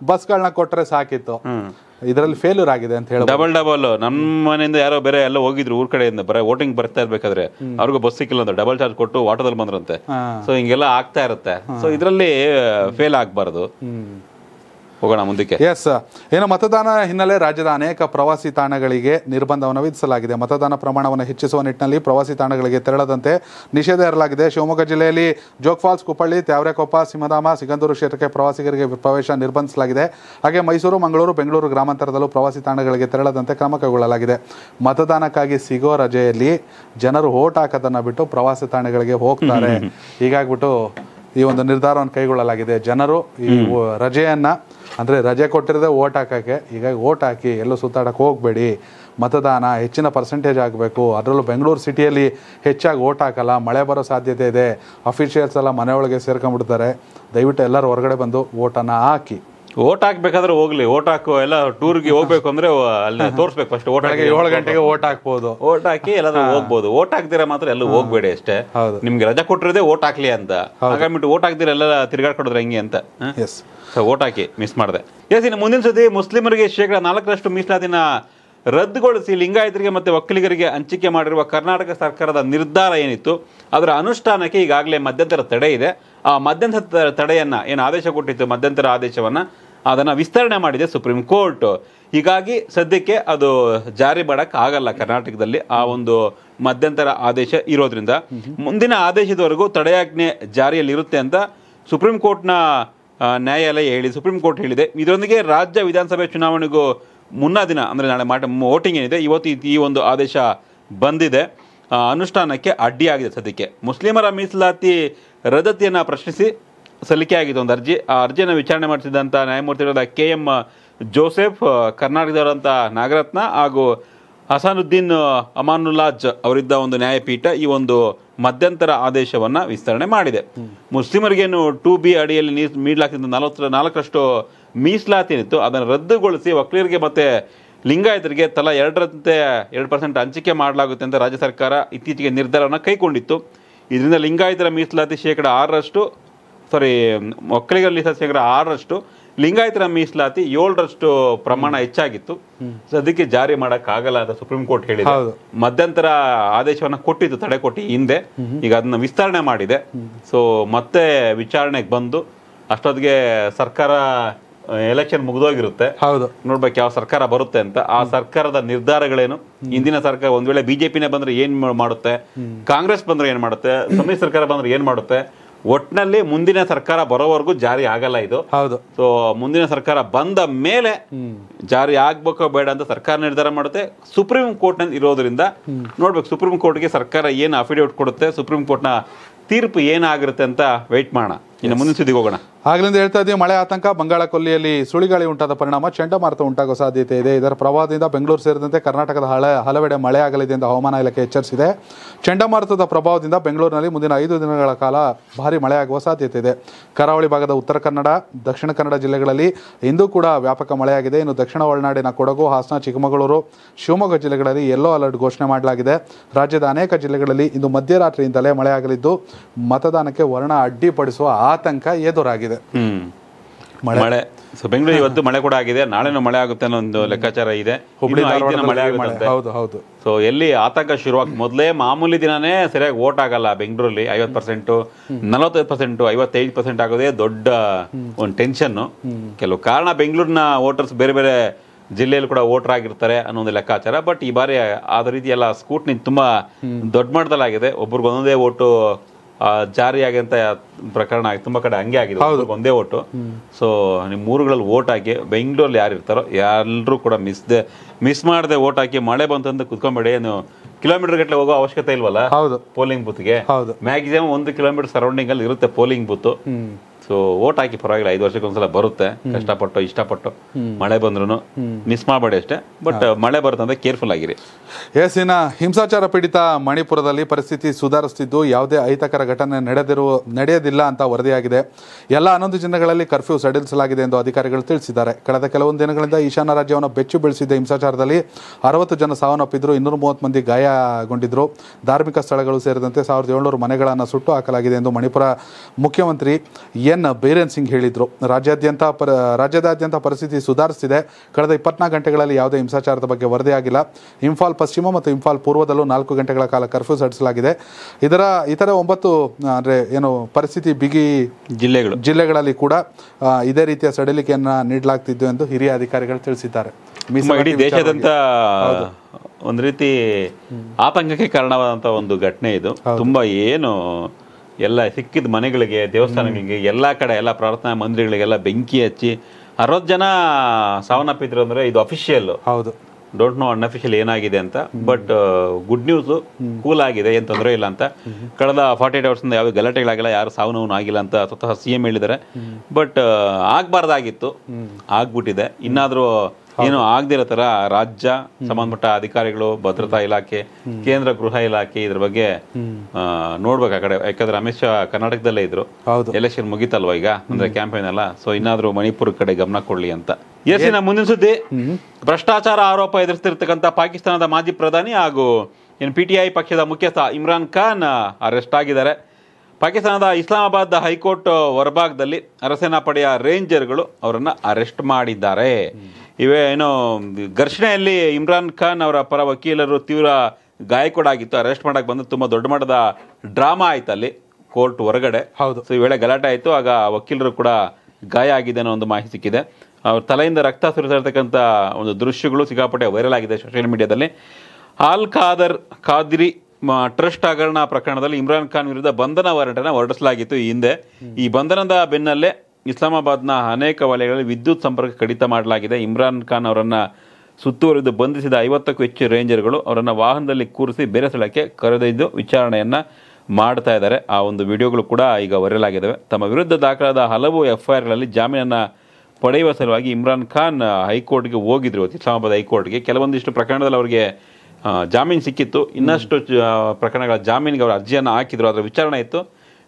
ಬಸ್ಗಳನ್ನ ಕೊಟ್ರೆ ಸಾಕಿತ್ತು ಇದರಲ್ಲಿ ಫೇಲ್ಯೂರ್ ಆಗಿದೆ ಅಂತ ಹೇಳಿ ಡಬಲ್ ಡಬಲ್ ನಮ್ಮ ಮನೆಯಿಂದ ಯಾರೋ ಬೇರೆ ಎಲ್ಲ ಹೋಗಿದ್ರು ಊರ್ ಕಡೆಯಿಂದ ಬರ ವೋಟಿಂಗ್ ಬರ್ತಾ ಇರ್ಬೇಕಾದ್ರೆ ಅವ್ರಿಗೂ ಬಸ್ ಸಿಕ್ಕಿಲ್ಲ ಅಂತ ಡಬಲ್ ಚಾರ್ಜ್ ಕೊಟ್ಟು ಆಟೋದಲ್ಲಿ ಬಂದ್ರಂತೆ ಸೊ ಹಿಂಗೆಲ್ಲ ಆಗ್ತಾ ಇರುತ್ತೆ ಸೊ ಇದರಲ್ಲಿ ಫೇಲ್ ಆಗ್ಬಾರ್ದು ಹೋಗೋಣ ಮುಂದಕ್ಕೆ ಎಸ್ ಏನು ಮತದಾನ ಹಿನ್ನೆಲೆ ರಾಜ್ಯದ ಅನೇಕ ಪ್ರವಾಸಿ ತಾಣಗಳಿಗೆ ನಿರ್ಬಂಧವನ್ನು ವಿಧಿಸಲಾಗಿದೆ ಮತದಾನ ಪ್ರಮಾಣವನ್ನು ಹೆಚ್ಚಿಸುವ ನಿಟ್ಟಿನಲ್ಲಿ ಪ್ರವಾಸಿ ತಾಣಗಳಿಗೆ ತೆರಳದಂತೆ ನಿಷೇಧ ಇರಲಾಗಿದೆ ಶಿವಮೊಗ್ಗ ಜಿಲ್ಲೆಯಲ್ಲಿ ಜೋಗ್ ಫಾಲ್ಸ್ ಕುಪ್ಪಳ್ಳಿ ತ್ಯಾವರೆಕೊಪ್ಪ ಸಿಂಹಧಾಮ ಸಿಗಂದೂರು ಕ್ಷೇತ್ರಕ್ಕೆ ಪ್ರವಾಸಿಗರಿಗೆ ಪ್ರವೇಶ ನಿರ್ಬಂಧಿಸಲಾಗಿದೆ ಹಾಗೆ ಮೈಸೂರು ಮಂಗಳೂರು ಬೆಂಗಳೂರು ಗ್ರಾಮಾಂತರದಲ್ಲೂ ಪ್ರವಾಸಿ ತಾಣಗಳಿಗೆ ತೆರಳದಂತೆ ಕ್ರಮ ಕೈಗೊಳ್ಳಲಾಗಿದೆ ಮತದಾನಕ್ಕಾಗಿ ಸಿಗೋ ರಜೆಯಲ್ಲಿ ಜನರು ಓಟ್ ಹಾಕೋದನ್ನು ಬಿಟ್ಟು ಪ್ರವಾಸಿ ತಾಣಗಳಿಗೆ ಹೋಗ್ತಾರೆ ಹೀಗಾಗ್ಬಿಟ್ಟು ಈ ಒಂದು ನಿರ್ಧಾರವನ್ನು ಕೈಗೊಳ್ಳಲಾಗಿದೆ ಜನರು ಈ ರಜೆಯನ್ನು ಅಂದರೆ ರಜೆ ಕೊಟ್ಟಿರೋದೇ ಓಟ್ ಹಾಕೋಕ್ಕೆ ಹೀಗಾಗಿ ಓಟ್ ಹಾಕಿ ಎಲ್ಲೂ ಸುತ್ತಾಡೋಕೆ ಹೋಗಬೇಡಿ ಮತದಾನ ಹೆಚ್ಚಿನ ಪರ್ಸೆಂಟೇಜ್ ಆಗಬೇಕು ಅದರಲ್ಲೂ ಬೆಂಗಳೂರು ಸಿಟಿಯಲ್ಲಿ ಹೆಚ್ಚಾಗಿ ಓಟ್ ಹಾಕಲ್ಲ ಮಳೆ ಬರೋ ಸಾಧ್ಯತೆ ಇದೆ ಅಫಿಷಿಯಲ್ಸ್ ಎಲ್ಲ ಮನೆಯೊಳಗೆ ಸೇರ್ಕೊಂಡ್ಬಿಡ್ತಾರೆ ದಯವಿಟ್ಟು ಎಲ್ಲರೂ ಹೊರಗಡೆ ಬಂದು ಓಟನ್ನು ಹಾಕಿ ಓಟ್ ಹಾಕ್ಬೇಕಾದ್ರೆ ಹೋಗ್ಲಿ ಓಟ್ ಹಾಕುವ ಎಲ್ಲ ಟೂರ್ಗೆ ಹೋಗ್ಬೇಕು ಅಂದ್ರೆ ಅಲ್ಲಿ (laughs) ತೋರಿಸ್ಬೇಕು ಫಸ್ಟ್ ಓಟ್ ಹಾಕಿ ಏಳು ಗಂಟೆಗೆ ಓಟ್ ಹಾಕ್ಬೋದು ಓಟ್ ಹಾಕಿ ಎಲ್ಲಾದ್ರೂ ಹೋಗ್ಬೋದು ಓಟ್ ಹಾಕ್ದಿರ ಮಾತ್ರ ಎಲ್ಲ ಹೋಗ್ಬೇಡಿ ಅಷ್ಟೇ ನಿಮ್ಗೆ ರಜಾ ಕೊಟ್ಟಿರೋದೇ ಓಟ್ ಹಾಕ್ಲಿ ಅಂತ ಹಾಗಾಗ್ಬಿಟ್ಟು ಓಟ್ ಹಾಕ್ದಿರ ಎಲ್ಲ ತಿರ್ಗಾಡ್ಕೊಡಿದ್ರೆ ಹೆಂಗೆ ಅಂತ ಓಟ್ ಹಾಕಿ ಮಿಸ್ ಮಾಡಿದೆ ಎಸ್ ಇನ್ನು ಮುಂದಿನ ಸತಿ ಮುಸ್ಲಿಮರಿಗೆ ಶೇಕಡಾ ನಾಲ್ಕರಷ್ಟು ಮೀಸಲಾತಿನ ರದ್ದುಗೊಳಿಸಿ ಲಿಂಗಾಯತರಿಗೆ ಮತ್ತು ಒಕ್ಕಲಿಗರಿಗೆ ಹಂಚಿಕೆ ಮಾಡಿರುವ ಕರ್ನಾಟಕ ಸರ್ಕಾರದ ನಿರ್ಧಾರ ಏನಿತ್ತು ಅದರ ಅನುಷ್ಠಾನಕ್ಕೆ ಈಗಾಗಲೇ ಮಧ್ಯಂತರ ತಡೆ ಇದೆ ಆ ಮಧ್ಯಂತರ ತಡೆಯನ್ನು ಏನು ಆದೇಶ ಕೊಟ್ಟಿತ್ತು ಮಧ್ಯಂತರ ಆದೇಶವನ್ನು ಅದನ್ನು ವಿಸ್ತರಣೆ ಮಾಡಿದೆ ಸುಪ್ರೀಂ ಕೋರ್ಟ್ ಹೀಗಾಗಿ ಸದ್ಯಕ್ಕೆ ಅದು ಜಾರಿ ಮಾಡೋಕ್ಕೆ ಆಗಲ್ಲ ಕರ್ನಾಟಕದಲ್ಲಿ ಆ ಒಂದು ಮಧ್ಯಂತರ ಆದೇಶ ಇರೋದ್ರಿಂದ ಮುಂದಿನ ಆದೇಶದವರೆಗೂ ತಡೆಯಾಜ್ಞೆ ಜಾರಿಯಲ್ಲಿರುತ್ತೆ ಅಂತ ಸುಪ್ರೀಂ ಕೋರ್ಟ್ನ ನ್ಯಾಯಾಲಯ ಹೇಳಿ ಸುಪ್ರೀಂ ಕೋರ್ಟ್ ಹೇಳಿದೆ ಇದರೊಂದಿಗೆ ರಾಜ್ಯ ವಿಧಾನಸಭೆ ಚುನಾವಣೆಗೂ ಮುನ್ನ ದಿನ ಅಂದರೆ ನಾಳೆ ಮಾಟ ವೋಟಿಂಗ್ ಏನಿದೆ ಇವತ್ತು ಈ ಒಂದು ಆದೇಶ ಬಂದಿದೆ ಅನುಷ್ಠಾನಕ್ಕೆ ಅಡ್ಡಿಯಾಗಿದೆ ಸದ್ಯಕ್ಕೆ ಮುಸ್ಲಿಮರ ಮೀಸಲಾತಿ ರದ್ದತಿಯನ್ನು ಪ್ರಶ್ನಿಸಿ ಸಲ್ಲಿಕೆಯಾಗಿದೆ ಒಂದು ಅರ್ಜಿ ಆ ಅರ್ಜಿಯನ್ನು ವಿಚಾರಣೆ ಮಾಡಿಸಿದಂಥ ನ್ಯಾಯಮೂರ್ತಿಗಳಾದ ಕೆ ಎಮ್ ಜೋಸೆಫ್ ಕರ್ನಾಟಕದವರಂಥ ನಾಗರತ್ನ ಹಾಗೂ ಹಸಾನುದ್ದೀನ್ ಅಮಾನುಲ್ಲಾಜ್ ಅವರಿದ್ದ ಒಂದು ನ್ಯಾಯಪೀಠ ಈ ಒಂದು ಮಧ್ಯಂತರ ಆದೇಶವನ್ನು ವಿಸ್ತರಣೆ ಮಾಡಿದೆ ಮುಸ್ಲಿಮರಿಗೇನು ಟು ಬಿ ಅಡಿಯಲ್ಲಿ ನೀರು ನೀಡಲಾಗ್ತಿದ್ದ ನಲವತ್ತರ ನಾಲ್ಕರಷ್ಟು ಮೀಸಲಾತಿ ಏನಿತ್ತು ಅದನ್ನು ರದ್ದುಗೊಳಿಸಿ ವಕೀಲರಿಗೆ ಮತ್ತೆ ಲಿಂಗಾಯತರಿಗೆ ತಲಾ ಎರಡರಂತೆ ಎರಡು ಪರ್ಸೆಂಟ್ ಹಂಚಿಕೆ ಮಾಡಲಾಗುತ್ತೆ ಅಂತ ರಾಜ್ಯ ಸರ್ಕಾರ ಇತ್ತೀಚೆಗೆ ನಿರ್ಧಾರವನ್ನು ಕೈಗೊಂಡಿತ್ತು ಇದರಿಂದ ಲಿಂಗಾಯತರ ಮೀಸಲಾತಿ ಶೇಕಡ ಆರರಷ್ಟು ಸಾರಿ ಒಕ್ಕಲಿಗರ ಮೀಸಲಾತಿ ಶೇಕಡ ಆರರಷ್ಟು ಲಿಂಗಾಯತರ ಮೀಸಲಾತಿ ಏಳರಷ್ಟು ಪ್ರಮಾಣ ಹೆಚ್ಚಾಗಿತ್ತು ಸೊ ಅದಕ್ಕೆ ಜಾರಿ ಮಾಡೋಕ್ಕಾಗಲ್ಲ ಅಂತ ಸುಪ್ರೀಂ ಕೋರ್ಟ್ ಹೇಳಿದೆ ಮಧ್ಯಂತರ ಆದೇಶವನ್ನು ಕೊಟ್ಟಿತ್ತು ತಡೆ ಕೊಟ್ಟು ಹಿಂದೆ ಈಗ ಅದನ್ನು ವಿಸ್ತರಣೆ ಮಾಡಿದೆ ಸೊ ಮತ್ತೆ ವಿಚಾರಣೆಗೆ ಬಂದು ಅಷ್ಟೊತ್ತಿಗೆ ಸರ್ಕಾರ ಎಲೆಕ್ಷನ್ ಮುಗಿದೋಗಿರುತ್ತೆ ಹೌದು ನೋಡ್ಬೇಕು ಯಾವ ಸರ್ಕಾರ ಬರುತ್ತೆ ಅಂತ ಆ ಸರ್ಕಾರದ ನಿರ್ಧಾರಗಳೇನು ಇಂದಿನ ಸರ್ಕಾರ ಒಂದ್ ವೇಳೆ ಬಿಜೆಪಿನೇ ಬಂದ್ರೆ ಏನ್ ಮಾಡುತ್ತೆ ಕಾಂಗ್ರೆಸ್ ಬಂದ್ರೆ ಏನ್ ಮಾಡುತ್ತೆ ಸಮ್ಮಿಶ್ರ ಸರ್ಕಾರ ಬಂದ್ರೆ ಏನ್ ಮಾಡುತ್ತೆ ಒಟ್ನಲ್ಲಿ ಮುಂದಿನ ಸರ್ಕಾರ ಬರೋವರೆಗೂ ಜಾರಿ ಆಗಲ್ಲ ಇದು ಹೌದು ಸೊ ಮುಂದಿನ ಸರ್ಕಾರ ಬಂದ ಮೇಲೆ ಜಾರಿ ಆಗ್ಬೇಕೋ ಬೇಡ ಅಂತ ಸರ್ಕಾರ ನಿರ್ಧಾರ ಮಾಡುತ್ತೆ ಸುಪ್ರೀಂ ಕೋರ್ಟ್ ಇರೋದ್ರಿಂದ ನೋಡ್ಬೇಕು ಸುಪ್ರೀಂ ಕೋರ್ಟ್ಗೆ ಸರ್ಕಾರ ಏನು ಅಫಿಡೇವಿಟ್ ಕೊಡುತ್ತೆ ಸುಪ್ರೀಂ ಕೋರ್ಟ್ ನ ತೀರ್ಪು ಏನಾಗಿರುತ್ತೆ ಅಂತ ವೆಯ್ಟ್ ಮಾಡೋಣ ಇನ್ನು ಮುಂದಿನ ಸುದ್ದಿಗೆ ಹೋಗೋಣ ಆಗ್ಲಿಂದ ಹೇಳ್ತಾ ಇದ್ದೀವಿ ಮಳೆ ಆತಂಕ ಬಂಗಾಳ ಕೊಲ್ಲಿಯಲ್ಲಿ ಸುಳಿಗಾಳಿ ಉಂಟಾದ ಪರಿಣಾಮ ಚಂಡಮಾರುತ ಉಂಟಾಗುವ ಸಾಧ್ಯತೆ ಇದೆ ಇದರ ಪ್ರವಾಹದಿಂದ ಬೆಂಗಳೂರು ಸೇರಿದಂತೆ ಕರ್ನಾಟಕದ ಹಳೆ ಹಲವೆಡೆ ಮಳೆ ಆಗಲಿದೆ ಎಂದು ಹವಾಮಾನ ಇಲಾಖೆ ಎಚ್ಚರಿಸಿದೆ ಚಂಡಮಾರುತದ ಪ್ರಭಾವದಿಂದ ಬೆಂಗಳೂರಿನಲ್ಲಿ ಮುಂದಿನ ಐದು ದಿನಗಳ ಕಾಲ ಭಾರಿ ಮಳೆಯಾಗುವ ಸಾಧ್ಯತೆ ಇದೆ ಕರಾವಳಿ ಭಾಗದ ಉತ್ತರ ಕನ್ನಡ ದಕ್ಷಿಣ ಕನ್ನಡ ಜಿಲ್ಲೆಗಳಲ್ಲಿ ಇಂದು ಕೂಡ ವ್ಯಾಪಕ ಮಳೆಯಾಗಿದೆ ಇನ್ನು ದಕ್ಷಿಣ ಒಳನಾಡಿನ ಕೊಡಗು ಹಾಸನ ಚಿಕ್ಕಮಗಳೂರು ಶಿವಮೊಗ್ಗ ಜಿಲ್ಲೆಗಳಲ್ಲಿ ಯೆಲ್ಲೋ ಅಲರ್ಟ್ ಘೋಷಣೆ ಮಾಡಲಾಗಿದೆ ರಾಜ್ಯದ ಅನೇಕ ಜಿಲ್ಲೆಗಳಲ್ಲಿ ಇಂದು ಮಧ್ಯರಾತ್ರಿಯಿಂದಲೇ ಮಳೆಯಾಗಲಿದ್ದು ಮತದಾನಕ್ಕೆ ವರ್ಣ ಅಡ್ಡಿಪಡಿಸುವ ಆತಂಕ ಎದುರಾಗಿದೆ ಮಳೆ ಸೊ ಬೆಂಗಳೂರು ಇವತ್ತು ಮಳೆ ಕೂಡ ಆಗಿದೆ ನಾಳೆನೂ ಮಳೆ ಆಗುತ್ತೆ ಅನ್ನೋ ಒಂದು ಲೆಕ್ಕಾಚಾರ ಇದೆ ಮಳೆ ಆಗುತ್ತೆ ಸೊ ಎಲ್ಲಿ ಆತಂಕ ಶುರುವಾಗ ಮೊದಲೇ ಮಾಮೂಲಿ ದಿನನೇ ಸರಿಯಾಗಿ ಓಟ್ ಆಗಲ್ಲ ಬೆಂಗಳೂರಲ್ಲಿ ಐವತ್ತು ಪರ್ಸೆಂಟ್ ನಲವತ್ತೈದು ಪರ್ಸೆಂಟ್ ಐವತ್ತೈದು ಪರ್ಸೆಂಟ್ ಆಗೋದೇ ದೊಡ್ಡ ಒಂದು ಟೆನ್ಷನ್ ಕೆಲವು ಕಾರಣ ಬೆಂಗಳೂರಿನ ವೋಟರ್ಸ್ ಬೇರೆ ಬೇರೆ ಜಿಲ್ಲೆಯಲ್ಲಿ ಕೂಡ ವೋಟರ್ ಆಗಿರ್ತಾರೆ ಅನ್ನೋ ಒಂದು ಲೆಕ್ಕಾಚಾರ ಬಟ್ ಈ ಬಾರಿ ಆದ ರೀತಿ ಎಲ್ಲ ಸ್ಕೂಟ್ನಿ ತುಂಬಾ ದೊಡ್ಡ ಮಟ್ಟದಲ್ಲಾಗಿದೆ ಒಬ್ರಿಗೆ ಒಂದೊಂದೇ ಓಟು ಜಾರಿಯಾಗಂತ ಪ್ರಕರಣ ಆಗಿ ತುಂಬಾ ಕಡೆ ಹಂಗೆ ಆಗಿದೆ ಒಂದೇ ಓಟು ಸೊ ನಿಮ್ಮ ಊರುಗಳಲ್ಲಿ ಓಟ್ ಹಾಕಿ ಬೆಂಗಳೂರಲ್ಲಿ ಯಾರು ಇರ್ತಾರೋ ಎಲ್ಲರೂ ಕೂಡ ಮಿಸ್ ಮಿಸ್ ಮಾಡದೆ ಓಟ್ ಹಾಕಿ ಮಳೆ ಬಂತಂದು ಕುತ್ಕೊಂಬೇಡಿ ಏನು ಕಿಲೋಮೀಟರ್ ಗಟ್ಟಲೆ ಹೋಗೋ ಅವಶ್ಯಕತೆ ಇಲ್ವಲ್ಲ ಹೌದು ಪೋಲಿಂಗ್ ಬೂತ್ಗೆ ಹೌದು ಮ್ಯಾಕ್ಸಿಮಮ್ ಒಂದು ಕಿಲೋಮೀಟರ್ ಸರೌಂಡಿಂಗ್ ಅಲ್ಲಿ ಇರುತ್ತೆ ಪೋಲಿಂಗ್ ಬೂತ್ ಸೊ ಓಟ್ ಹಾಕಿ ಪರವಾಗಿಲ್ಲ ಐದು ವರ್ಷಕ್ಕೆ ಒಂದ್ಸಲ ಬರುತ್ತೆ ಕಷ್ಟಪಟ್ಟು ಇಷ್ಟಪಟ್ಟು ಮಳೆ ಬಂದ್ರು ಮಿಸ್ ಮಾಡಬೇಡಿ ಅಷ್ಟೇ ಬಟ್ ಮಳೆ ಬರುತ್ತಂದ್ರೆ ಕೇರ್ಫುಲ್ ಆಗಿರಿ ಎಸ್ ಹಿಂಸಾಚಾರ ಪೀಡಿತ ಮಣಿಪುರದಲ್ಲಿ ಪರಿಸ್ಥಿತಿ ಸುಧಾರಿಸ್ತಿದ್ದು ಯಾವುದೇ ಅಹಿತಕರ ಘಟನೆ ನಡೆದಿರುವ ನಡೆಯದಿಲ್ಲ ಅಂತ ವರದಿಯಾಗಿದೆ ಎಲ್ಲ ಹನ್ನೊಂದು ಜಿಲ್ಲೆಗಳಲ್ಲಿ ಕರ್ಫ್ಯೂ ಸಡಿಲಿಸಲಾಗಿದೆ ಎಂದು ಅಧಿಕಾರಿಗಳು ತಿಳಿಸಿದ್ದಾರೆ ಕಳೆದ ಕೆಲವೊಂದು ದಿನಗಳಿಂದ ಈಶಾನ್ಯ ರಾಜ್ಯವನ್ನು ಬೆಚ್ಚು ಬೆಳೆಸಿದ್ದ ಹಿಂಸಾಚಾರದಲ್ಲಿ ಅರವತ್ತು ಜನ ಸಾವನ್ನಪ್ಪಿದ್ರು ಇನ್ನೂರ ಮೂವತ್ತು ಮಂದಿ ಗಾಯಗೊಂಡಿದ್ರು ಧಾರ್ಮಿಕ ಸ್ಥಳಗಳು ಸೇರಿದಂತೆ ಸಾವಿರದ ಏಳ್ನೂರು ಮನೆಗಳನ್ನು ಸುಟ್ಟು ಹಾಕಲಾಗಿದೆ ಎಂದು ಮಣಿಪುರ ಮುಖ್ಯಮಂತ್ರಿ ಎನ್ ಎನ್ ಸಿಂಗ್ ಹೇಳಿದ್ರು ರಾಜ್ಯಾದ್ಯಂತ ಪರ ರಾಜ್ಯದಾದ್ಯಂತ ಪರಿಸ್ಥಿತಿ ಸುಧಾರಿಸಿದೆ ಕಳೆದ ಇಪ್ಪತ್ನಾಲ್ಕು ಗಂಟೆಗಳಲ್ಲಿ ಯಾವುದೇ ಹಿಂಸಾಚಾರದ ಬಗ್ಗೆ ವರದಿಯಾಗಿಲ್ಲ ಇಂಫಾಲ್ ಪಶ್ಚಿಮ ಮತ್ತು ಇಂಫಾಲ್ ಪೂರ್ವದಲ್ಲೂ ನಾಲ್ಕು ಗಂಟೆಗಳ ಕಾಲ ಕರ್ಫ್ಯೂ ಸಡಿಸಲಾಗಿದೆ ಇದರ ಇತರ ಒಂಬತ್ತು ಅಂದರೆ ಏನು ಪರಿಸ್ಥಿತಿ ಬಿಗಿ ಜಿಲ್ಲೆಗಳು ಜಿಲ್ಲೆಗಳಲ್ಲಿ ಕೂಡ ಇದೇ ರೀತಿಯ ಸಡಿಲಿಕೆಯನ್ನು ನೀಡಲಾಗ್ತಿದ್ದು ಎಂದು ಹಿರಿಯ ಅಧಿಕಾರಿಗಳು ತಿಳಿಸಿದ್ದಾರೆ ಇಡೀ ಒಂದು ರೀತಿ ಆತಂಕಕ್ಕೆ ಕಾರಣವಾದಂತಹ ಒಂದು ಘಟನೆ ಇದು ತುಂಬಾ ಏನು ಎಲ್ಲ ಸಿಕ್ಕಿದ ಮನೆಗಳಿಗೆ ದೇವಸ್ಥಾನಗಳಿಗೆ ಎಲ್ಲ ಕಡೆ ಎಲ್ಲ ಪ್ರಾರ್ಥನಾ ಮಂದಿರಗಳಿಗೆಲ್ಲ ಬೆಂಕಿ ಹಚ್ಚಿ ಅರವತ್ತು ಜನ ಸಾವನ್ನಪ್ಪಿದ್ರು ಅಂದರೆ ಇದು ಅಫಿಷಿಯಲ್ ಹೌದು ಡೋಂಟ್ ನೋ ಅನ್ಅಫಿಷಿಯಲ್ ಏನಾಗಿದೆ ಅಂತ ಬಟ್ ಗುಡ್ ನ್ಯೂಸು ಕೂಲ್ ಆಗಿದೆ ಏನು ತೊಂದರೆ ಇಲ್ಲ ಅಂತ ಕಳೆದ ಫಾರ್ಟಿ ಏಟ್ ಅವರ್ಸಿಂದ ಯಾವ ಗಲಾಟೆಗಳಾಗಿಲ್ಲ ಯಾರು ಸಾವು ನೋವು ಆಗಿಲ್ಲ ಅಂತ ಸ್ವತಃ ಸಿ ಎಂ ಹೇಳಿದ್ದಾರೆ ಬಟ್ uh, ಆಗಬಾರ್ದಾಗಿತ್ತು ಆಗ್ಬಿಟ್ಟಿದೆ ಇನ್ನಾದರೂ ಏನು ಆಗದಿರೋ ತರ ರಾಜ್ಯ ಸಂಬಂಧಪಟ್ಟ ಅಧಿಕಾರಿಗಳು ಭದ್ರತಾ ಇಲಾಖೆ ಕೇಂದ್ರ ಗೃಹ ಇಲಾಖೆ ಇದ್ರ ಬಗ್ಗೆ ನೋಡ್ಬೇಕು ಆ ಕಡೆ ಯಾಕಂದ್ರೆ ಅಮಿತ್ ಶಾ ಕರ್ನಾಟಕದಲ್ಲೇ ಇದ್ರು ಎಲೆಕ್ಷನ್ ಮುಗಿತಲ್ವಾ ಈಗ ಅಂದ್ರೆ ಕ್ಯಾಂಪೇನ್ ಅಲ್ಲ ಸೊ ಇನ್ನಾದ್ರೂ ಮಣಿಪುರ ಕಡೆ ಗಮನ ಕೊಡ್ಲಿ ಅಂತ ಎಸ್ ಮುಂದಿನ ಸುದ್ದಿ ಭ್ರಷ್ಟಾಚಾರ ಆರೋಪ ಎದುರಿಸ್ತಿರ್ತಕ್ಕಂಥ ಪಾಕಿಸ್ತಾನದ ಮಾಜಿ ಪ್ರಧಾನಿ ಹಾಗೂ ಏನು ಪಿಟಿಐ ಪಕ್ಷದ ಮುಖ್ಯಸ್ಥ ಇಮ್ರಾನ್ ಖಾನ್ ಅರೆಸ್ಟ್ ಆಗಿದ್ದಾರೆ ಪಾಕಿಸ್ತಾನದ ಇಸ್ಲಾಮಾಬಾದ್ ಹೈಕೋರ್ಟ್ ಹೊರಭಾಗದಲ್ಲಿ ಅರಸೇನಾ ಪಡೆಯ ರೇಂಜರ್ಗಳು ಅವರನ್ನು ಅರೆಸ್ಟ್ ಮಾಡಿದ್ದಾರೆ ಇವೇ ಏನು ಘರ್ಷಣೆಯಲ್ಲಿ ಇಮ್ರಾನ್ ಖಾನ್ ಅವರ ಪರ ವಕೀಲರು ತೀವ್ರ ಆಗಿತ್ತು ಅರೆಸ್ಟ್ ಮಾಡಕ್ಕೆ ಬಂದು ತುಂಬ ದೊಡ್ಡ ಮಟ್ಟದ ಡ್ರಾಮಾ ಆಯ್ತು ಅಲ್ಲಿ ಕೋರ್ಟ್ ಹೊರಗಡೆ ಹೌದು ಸೊ ಈ ವೇಳೆ ಗಲಾಟೆ ಆಯಿತು ಆಗ ವಕೀಲರು ಕೂಡ ಗಾಯ ಆಗಿದೆ ಅನ್ನೋ ಒಂದು ಮಾಹಿತಿ ಸಿಕ್ಕಿದೆ ಅವ್ರ ತಲೆಯಿಂದ ರಕ್ತ ಸುರಿತಾ ಒಂದು ದೃಶ್ಯಗಳು ಸಿಕ್ಕಾಪಟ್ಟೆ ವೈರಲ್ ಆಗಿದೆ ಸೋಷಿಯಲ್ ಮೀಡಿಯಾದಲ್ಲಿ ಆಲ್ ಖಾದರ್ ಖಾದ್ರಿ ಟ್ರಸ್ಟ್ ಹಗರಣ ಪ್ರಕರಣದಲ್ಲಿ ಇಮ್ರಾನ್ ಖಾನ್ ವಿರುದ್ಧ ಬಂಧನ ವಾರಂಟನ್ನು ಹೊರಡಿಸಲಾಗಿತ್ತು ಈ ಹಿಂದೆ ಈ ಬಂಧನದ ಬೆನ್ನಲ್ಲೇ ಇಸ್ಲಾಮಾಬಾದ್ನ ಅನೇಕ ವಲಯಗಳಲ್ಲಿ ವಿದ್ಯುತ್ ಸಂಪರ್ಕ ಕಡಿತ ಮಾಡಲಾಗಿದೆ ಇಮ್ರಾನ್ ಖಾನ್ ಅವರನ್ನು ಸುತ್ತುವರಿದು ಬಂಧಿಸಿದ ಐವತ್ತಕ್ಕೂ ಹೆಚ್ಚು ರೇಂಜರ್ಗಳು ಅವರನ್ನು ವಾಹನದಲ್ಲಿ ಕೂರಿಸಿ ಬೇರೆ ಸ್ಥಳಕ್ಕೆ ಕರೆದೊಯ್ದು ವಿಚಾರಣೆಯನ್ನು ಮಾಡ್ತಾ ಇದ್ದಾರೆ ಆ ಒಂದು ವಿಡಿಯೋಗಳು ಕೂಡ ಈಗ ವೈರಲ್ ಆಗಿದ್ದಾವೆ ತಮ್ಮ ವಿರುದ್ಧ ದಾಖಲಾದ ಹಲವು ಎಫ್ ಐ ಆರ್ಗಳಲ್ಲಿ ಜಾಮೀನನ್ನು ಪಡೆಯುವ ಸಲುವಾಗಿ ಇಮ್ರಾನ್ ಖಾನ್ ಹೈಕೋರ್ಟ್ಗೆ ಹೋಗಿದ್ರು ಇಸ್ಲಾಮಾಬಾದ್ ಹೈಕೋರ್ಟ್ಗೆ ಕೆಲವೊಂದಿಷ್ಟು ಪ್ರಕರಣದಲ್ಲಿ ಅವರಿಗೆ ಜಾಮೀನು ಸಿಕ್ಕಿತ್ತು ಇನ್ನಷ್ಟು ಪ್ರಕರಣಗಳ ಜಾಮೀನಿಗೆ ಅವರು ಅರ್ಜಿಯನ್ನು ಹಾಕಿದ್ರು ಅದರ ವಿಚಾರಣೆ ಇತ್ತು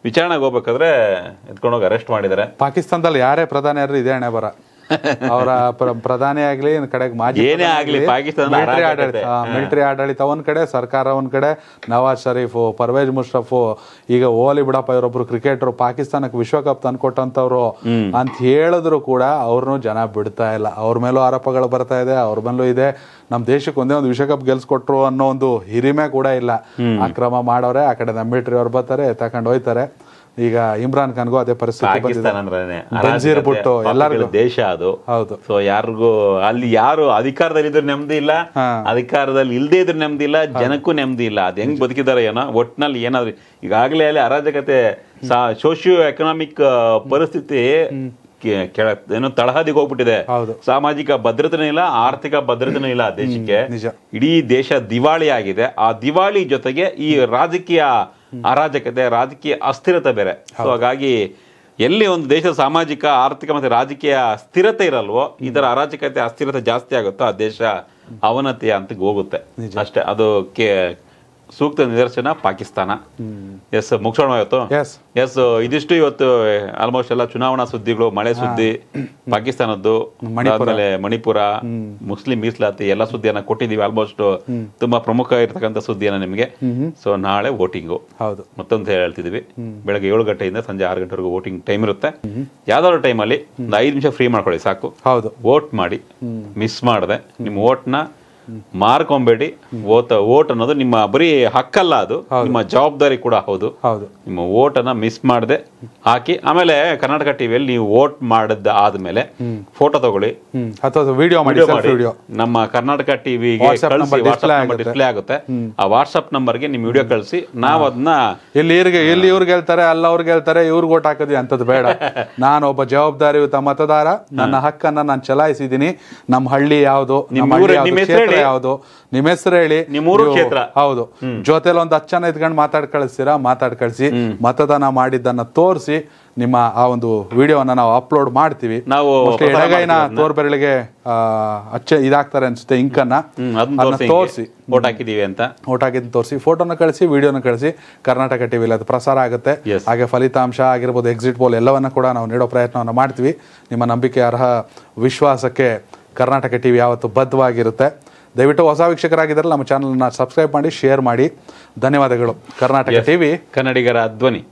ವಿಚಾರಣೆಗೆ ಹೋಗ್ಬೇಕಾದ್ರೆ ಎತ್ಕೊಂಡೋಗಿ ಅರೆಸ್ಟ್ ಮಾಡಿದ್ದಾರೆ ಪಾಕಿಸ್ತಾನದಲ್ಲಿ ಯಾರೇ ಪ್ರಧಾನಿಯಾದ್ರೂ ಇದೇ ಹಣೆ ಬರ ಅವರ ಪ್ರಧಾನಿ ಆಗ್ಲಿ ಕಡೆಗೆ ಮಾಜಿ ಏನೇ ಮಿಲಿಟರಿ ಆಡಳಿತ ಮಿಲಿಟರಿ ಆಡಳಿತ ಒಂದ್ ಕಡೆ ಸರ್ಕಾರ ಒಂದ್ ಕಡೆ ನವಾಜ್ ಶರೀಫು ಪರ್ವೇಜ್ ಮುಷ್ರಫು ಈಗ ಓಲಿ ಬಿಡಪ್ಪ ಇವರೊಬ್ರು ಕ್ರಿಕೆಟರ್ ಪಾಕಿಸ್ತಾನಕ್ಕೆ ವಿಶ್ವಕಪ್ ತಂದ್ಕೊಟ್ಟಂತವ್ರು ಅಂತ ಹೇಳಿದ್ರು ಕೂಡ ಅವ್ರನ್ನೂ ಜನ ಬಿಡ್ತಾ ಇಲ್ಲ ಅವ್ರ ಮೇಲೂ ಆರೋಪಗಳು ಬರ್ತಾ ಇದೆ ಅವ್ರ ಮೇಲೂ ಇದೆ ನಮ್ ದೇಶಕ್ಕೆ ಒಂದೇ ಒಂದು ವಿಶ್ವಕಪ್ ಕೊಟ್ರು ಅನ್ನೋ ಒಂದು ಹಿರಿಮೆ ಕೂಡ ಇಲ್ಲ ಅಕ್ರಮ ಮಾಡೋರೆ ಆ ಕಡೆ ನಂಬಿಟ್ರಿ ಅವ್ರು ಬರ್ತಾರೆ ತಕೊಂಡ್ ಹೋಯ್ತಾರೆ ಈಗ ಇಮ್ರಾನ್ ಖಾನ್ಗೂ ಅದೇ ಪರಿಸ್ಥಿತಿ ಎಲ್ಲರಿಗೂ ದೇಶ ಅದು ಹೌದು ಸೊ ಯಾರಿಗೂ ಅಲ್ಲಿ ಯಾರು ಅಧಿಕಾರದಲ್ಲಿ ಇದ್ರೂ ನೆಮ್ಮದಿ ಇಲ್ಲ ಅಧಿಕಾರದಲ್ಲಿ ಇಲ್ಲದೆ ಇದ್ರೂ ನೆಮ್ಮದಿ ಇಲ್ಲ ಜನಕ್ಕೂ ನೆಮ್ಮದಿ ಇಲ್ಲ ಅದು ಹೆಂಗ್ ಬದುಕಿದಾರ ಏನೋ ಒಟ್ಟಿನಲ್ಲಿ ಏನಾದ್ರು ಈಗಾಗಲೇ ಅಲ್ಲಿ ಅರಾಜಕತೆ ಸೋಶಿಯೋ ಎಕನಾಮಿಕ್ ಪರಿಸ್ಥಿತಿ ಕೆಳ ಏನೋ ತಳಹದಿಗೆ ಹೋಗ್ಬಿಟ್ಟಿದೆ ಸಾಮಾಜಿಕ ಭದ್ರತೆನೂ ಇಲ್ಲ ಆರ್ಥಿಕ ಭದ್ರತೆನೂ ಇಲ್ಲ ದೇಶಕ್ಕೆ ಇಡೀ ದೇಶ ದಿವಾಳಿ ಆಗಿದೆ ಆ ದಿವಾಳಿ ಜೊತೆಗೆ ಈ ರಾಜಕೀಯ ಅರಾಜಕತೆ ರಾಜಕೀಯ ಅಸ್ಥಿರತೆ ಬೇರೆ ಸೊ ಹಾಗಾಗಿ ಎಲ್ಲಿ ಒಂದು ದೇಶದ ಸಾಮಾಜಿಕ ಆರ್ಥಿಕ ಮತ್ತು ರಾಜಕೀಯ ಸ್ಥಿರತೆ ಇರಲ್ವೋ ಇದರ ಅರಾಜಕತೆ ಅಸ್ಥಿರತೆ ಜಾಸ್ತಿ ಆಗುತ್ತೋ ಆ ದೇಶ ಅವನತಿಯ ಅಂತ ಹೋಗುತ್ತೆ ಅಷ್ಟೇ ಅದು ಕೆ ಸೂಕ್ತ ನಿದರ್ಶನ ಪಾಕಿಸ್ತಾನ ಎಸ್ ಮುಗಿಸೋಣ ಎಸ್ ಇದಿಷ್ಟು ಇವತ್ತು ಆಲ್ಮೋಸ್ಟ್ ಎಲ್ಲ ಚುನಾವಣಾ ಸುದ್ದಿಗಳು ಮಳೆ ಸುದ್ದಿ ಪಾಕಿಸ್ತಾನದ್ದು ಆಮೇಲೆ ಮಣಿಪುರ ಮುಸ್ಲಿಂ ಮೀಸಲಾತಿ ಎಲ್ಲ ಸುದ್ದಿಯನ್ನ ಕೊಟ್ಟಿದ್ದೀವಿ ಆಲ್ಮೋಸ್ಟ್ ತುಂಬಾ ಪ್ರಮುಖ ಇರತಕ್ಕಂಥ ಸುದ್ದಿಯನ್ನ ನಿಮಗೆ ಸೊ ನಾಳೆ ವೋಟಿಂಗು ಹೌದು ಮತ್ತೊಂದು ಹೇಳ್ತಿದ್ವಿ ಬೆಳಗ್ಗೆ ಏಳು ಗಂಟೆಯಿಂದ ಸಂಜೆ ಆರು ಗಂಟೆವರೆಗೂ ವೋಟಿಂಗ್ ಟೈಮ್ ಇರುತ್ತೆ ಯಾವ್ದಾದ್ರು ಟೈಮಲ್ಲಿ ಒಂದು ಐದು ನಿಮಿಷ ಫ್ರೀ ಮಾಡ್ಕೊಳ್ಳಿ ಸಾಕು ಹೌದು ವೋಟ್ ಮಾಡಿ ಮಿಸ್ ಮಾಡದೆ ನಿಮ್ಮ ವೋಟ್ನ ಮಾರ್ಕೊಂಬೇಡಿ ಓತ ಓಟ್ ಅನ್ನೋದು ನಿಮ್ಮ ಬರೀ ಹಕ್ಕಲ್ಲ ಅದು ನಿಮ್ಮ ಜವಾಬ್ದಾರಿ ಕೂಡ ಹೌದು ನಿಮ್ಮ ಓಟನ್ನ ಮಿಸ್ ಮಾಡದೆ ಹಾಕಿ ಆಮೇಲೆ ಕರ್ನಾಟಕ ಟಿವಿಯಲ್ಲಿ ನೀವು ವೋಟ್ ಮಾಡಿದ್ದ ಆದ್ಮೇಲೆ ಫೋಟೋ ತಗೊಳ್ಳಿ ಅಥವಾ ವಿಡಿಯೋ ನಮ್ಮ ಕರ್ನಾಟಕ ಟಿವಿಗೆ ಡಿಸ್ಪ್ಲೇ ಆಗುತ್ತೆ ಆ ವಾಟ್ಸ್ಆಪ್ ನಂಬರ್ಗೆ ನಿಮ್ ವಿಡಿಯೋ ಕಳಿಸಿ ನಾವು ಅದನ್ನ ಇಲ್ಲಿ ಇಲ್ಲಿ ಇವ್ರಿಗೆ ಹೇಳ್ತಾರೆ ಅಲ್ಲ ಅವ್ರಿಗೆ ಹೇಳ್ತಾರೆ ಇವ್ರಿಗೆ ವೋಟ್ ಹಾಕಿದ್ವಿ ಅಂತದ್ ಬೇಡ (laughs) ನಾನು ಒಬ್ಬ ಜವಾಬ್ದಾರಿಯುತ ಮತದಾರ ನನ್ನ ಹಕ್ಕನ್ನ ನಾನು ಚಲಾಯಿಸಿದೀನಿ ನಮ್ಮ ಹಳ್ಳಿ ಯಾವ್ದು ಕ್ಷೇತ್ರ ಯಾವ್ದು ನಿಮ್ ಹೆಸರು ಹೇಳಿ ಕ್ಷೇತ್ರ ಹೌದು ಜೊತೆಲಿ ಒಂದ್ ಹತ್ತು ಜನ ಮಾತಾಡ್ ಕಳಿಸ್ತೀರಾ ಮಾತಾಡ್ ಕಳಿಸಿ ಮತದಾನ ಮಾಡಿದ್ದನ್ನ ತೋರ್ ತೋರಿಸಿ ನಿಮ್ಮ ಆ ಒಂದು ವಿಡಿಯೋನ ನಾವು ಅಪ್ಲೋಡ್ ಮಾಡ್ತೀವಿ ನಾವು ಎಡಗೈನ ತೋರ್ಬೆರಳಿಗೆ ಅಚ್ಚ ಇದಾಗ್ತಾರೆ ಅನ್ಸುತ್ತೆ ಇಂಕನ್ನ ತೋರಿಸಿ ಓಟ್ ಹಾಕಿದೀವಿ ಅಂತ ಓಟ್ ಹಾಕಿದ್ ತೋರಿಸಿ ಫೋಟೋನ ಕಳಿಸಿ ವಿಡಿಯೋನ ಕಳಿಸಿ ಕರ್ನಾಟಕ ಟಿವಿ ಅದು ಪ್ರಸಾರ ಆಗುತ್ತೆ ಹಾಗೆ ಫಲಿತಾಂಶ ಆಗಿರ್ಬೋದು ಎಕ್ಸಿಟ್ ಪೋಲ್ ಎಲ್ಲವನ್ನ ಕೂಡ ನಾವು ನೀಡೋ ಪ್ರಯತ್ನವನ್ನು ಮಾಡ್ತೀವಿ ನಿಮ್ಮ ನಂಬಿಕೆ ಅರ್ಹ ವಿಶ್ವಾಸಕ್ಕೆ ಕರ್ನಾಟಕ ಟಿವಿ ಯಾವತ್ತು ಬದ್ಧವಾಗಿರುತ್ತೆ ದಯವಿಟ್ಟು ಹೊಸ ವೀಕ್ಷಕರಾಗಿದ್ದರೆ ನಮ್ಮ ಚಾನಲ್ನ ಸಬ್ಸ್ಕ್ರೈಬ್ ಮಾಡಿ ಶೇರ್ ಮಾಡಿ ಧನ್ಯವಾದಗಳು ಕರ್ನಾಟಕ ಟಿವಿ ಕನ್ನಡಿಗರ ಧ್ವನಿ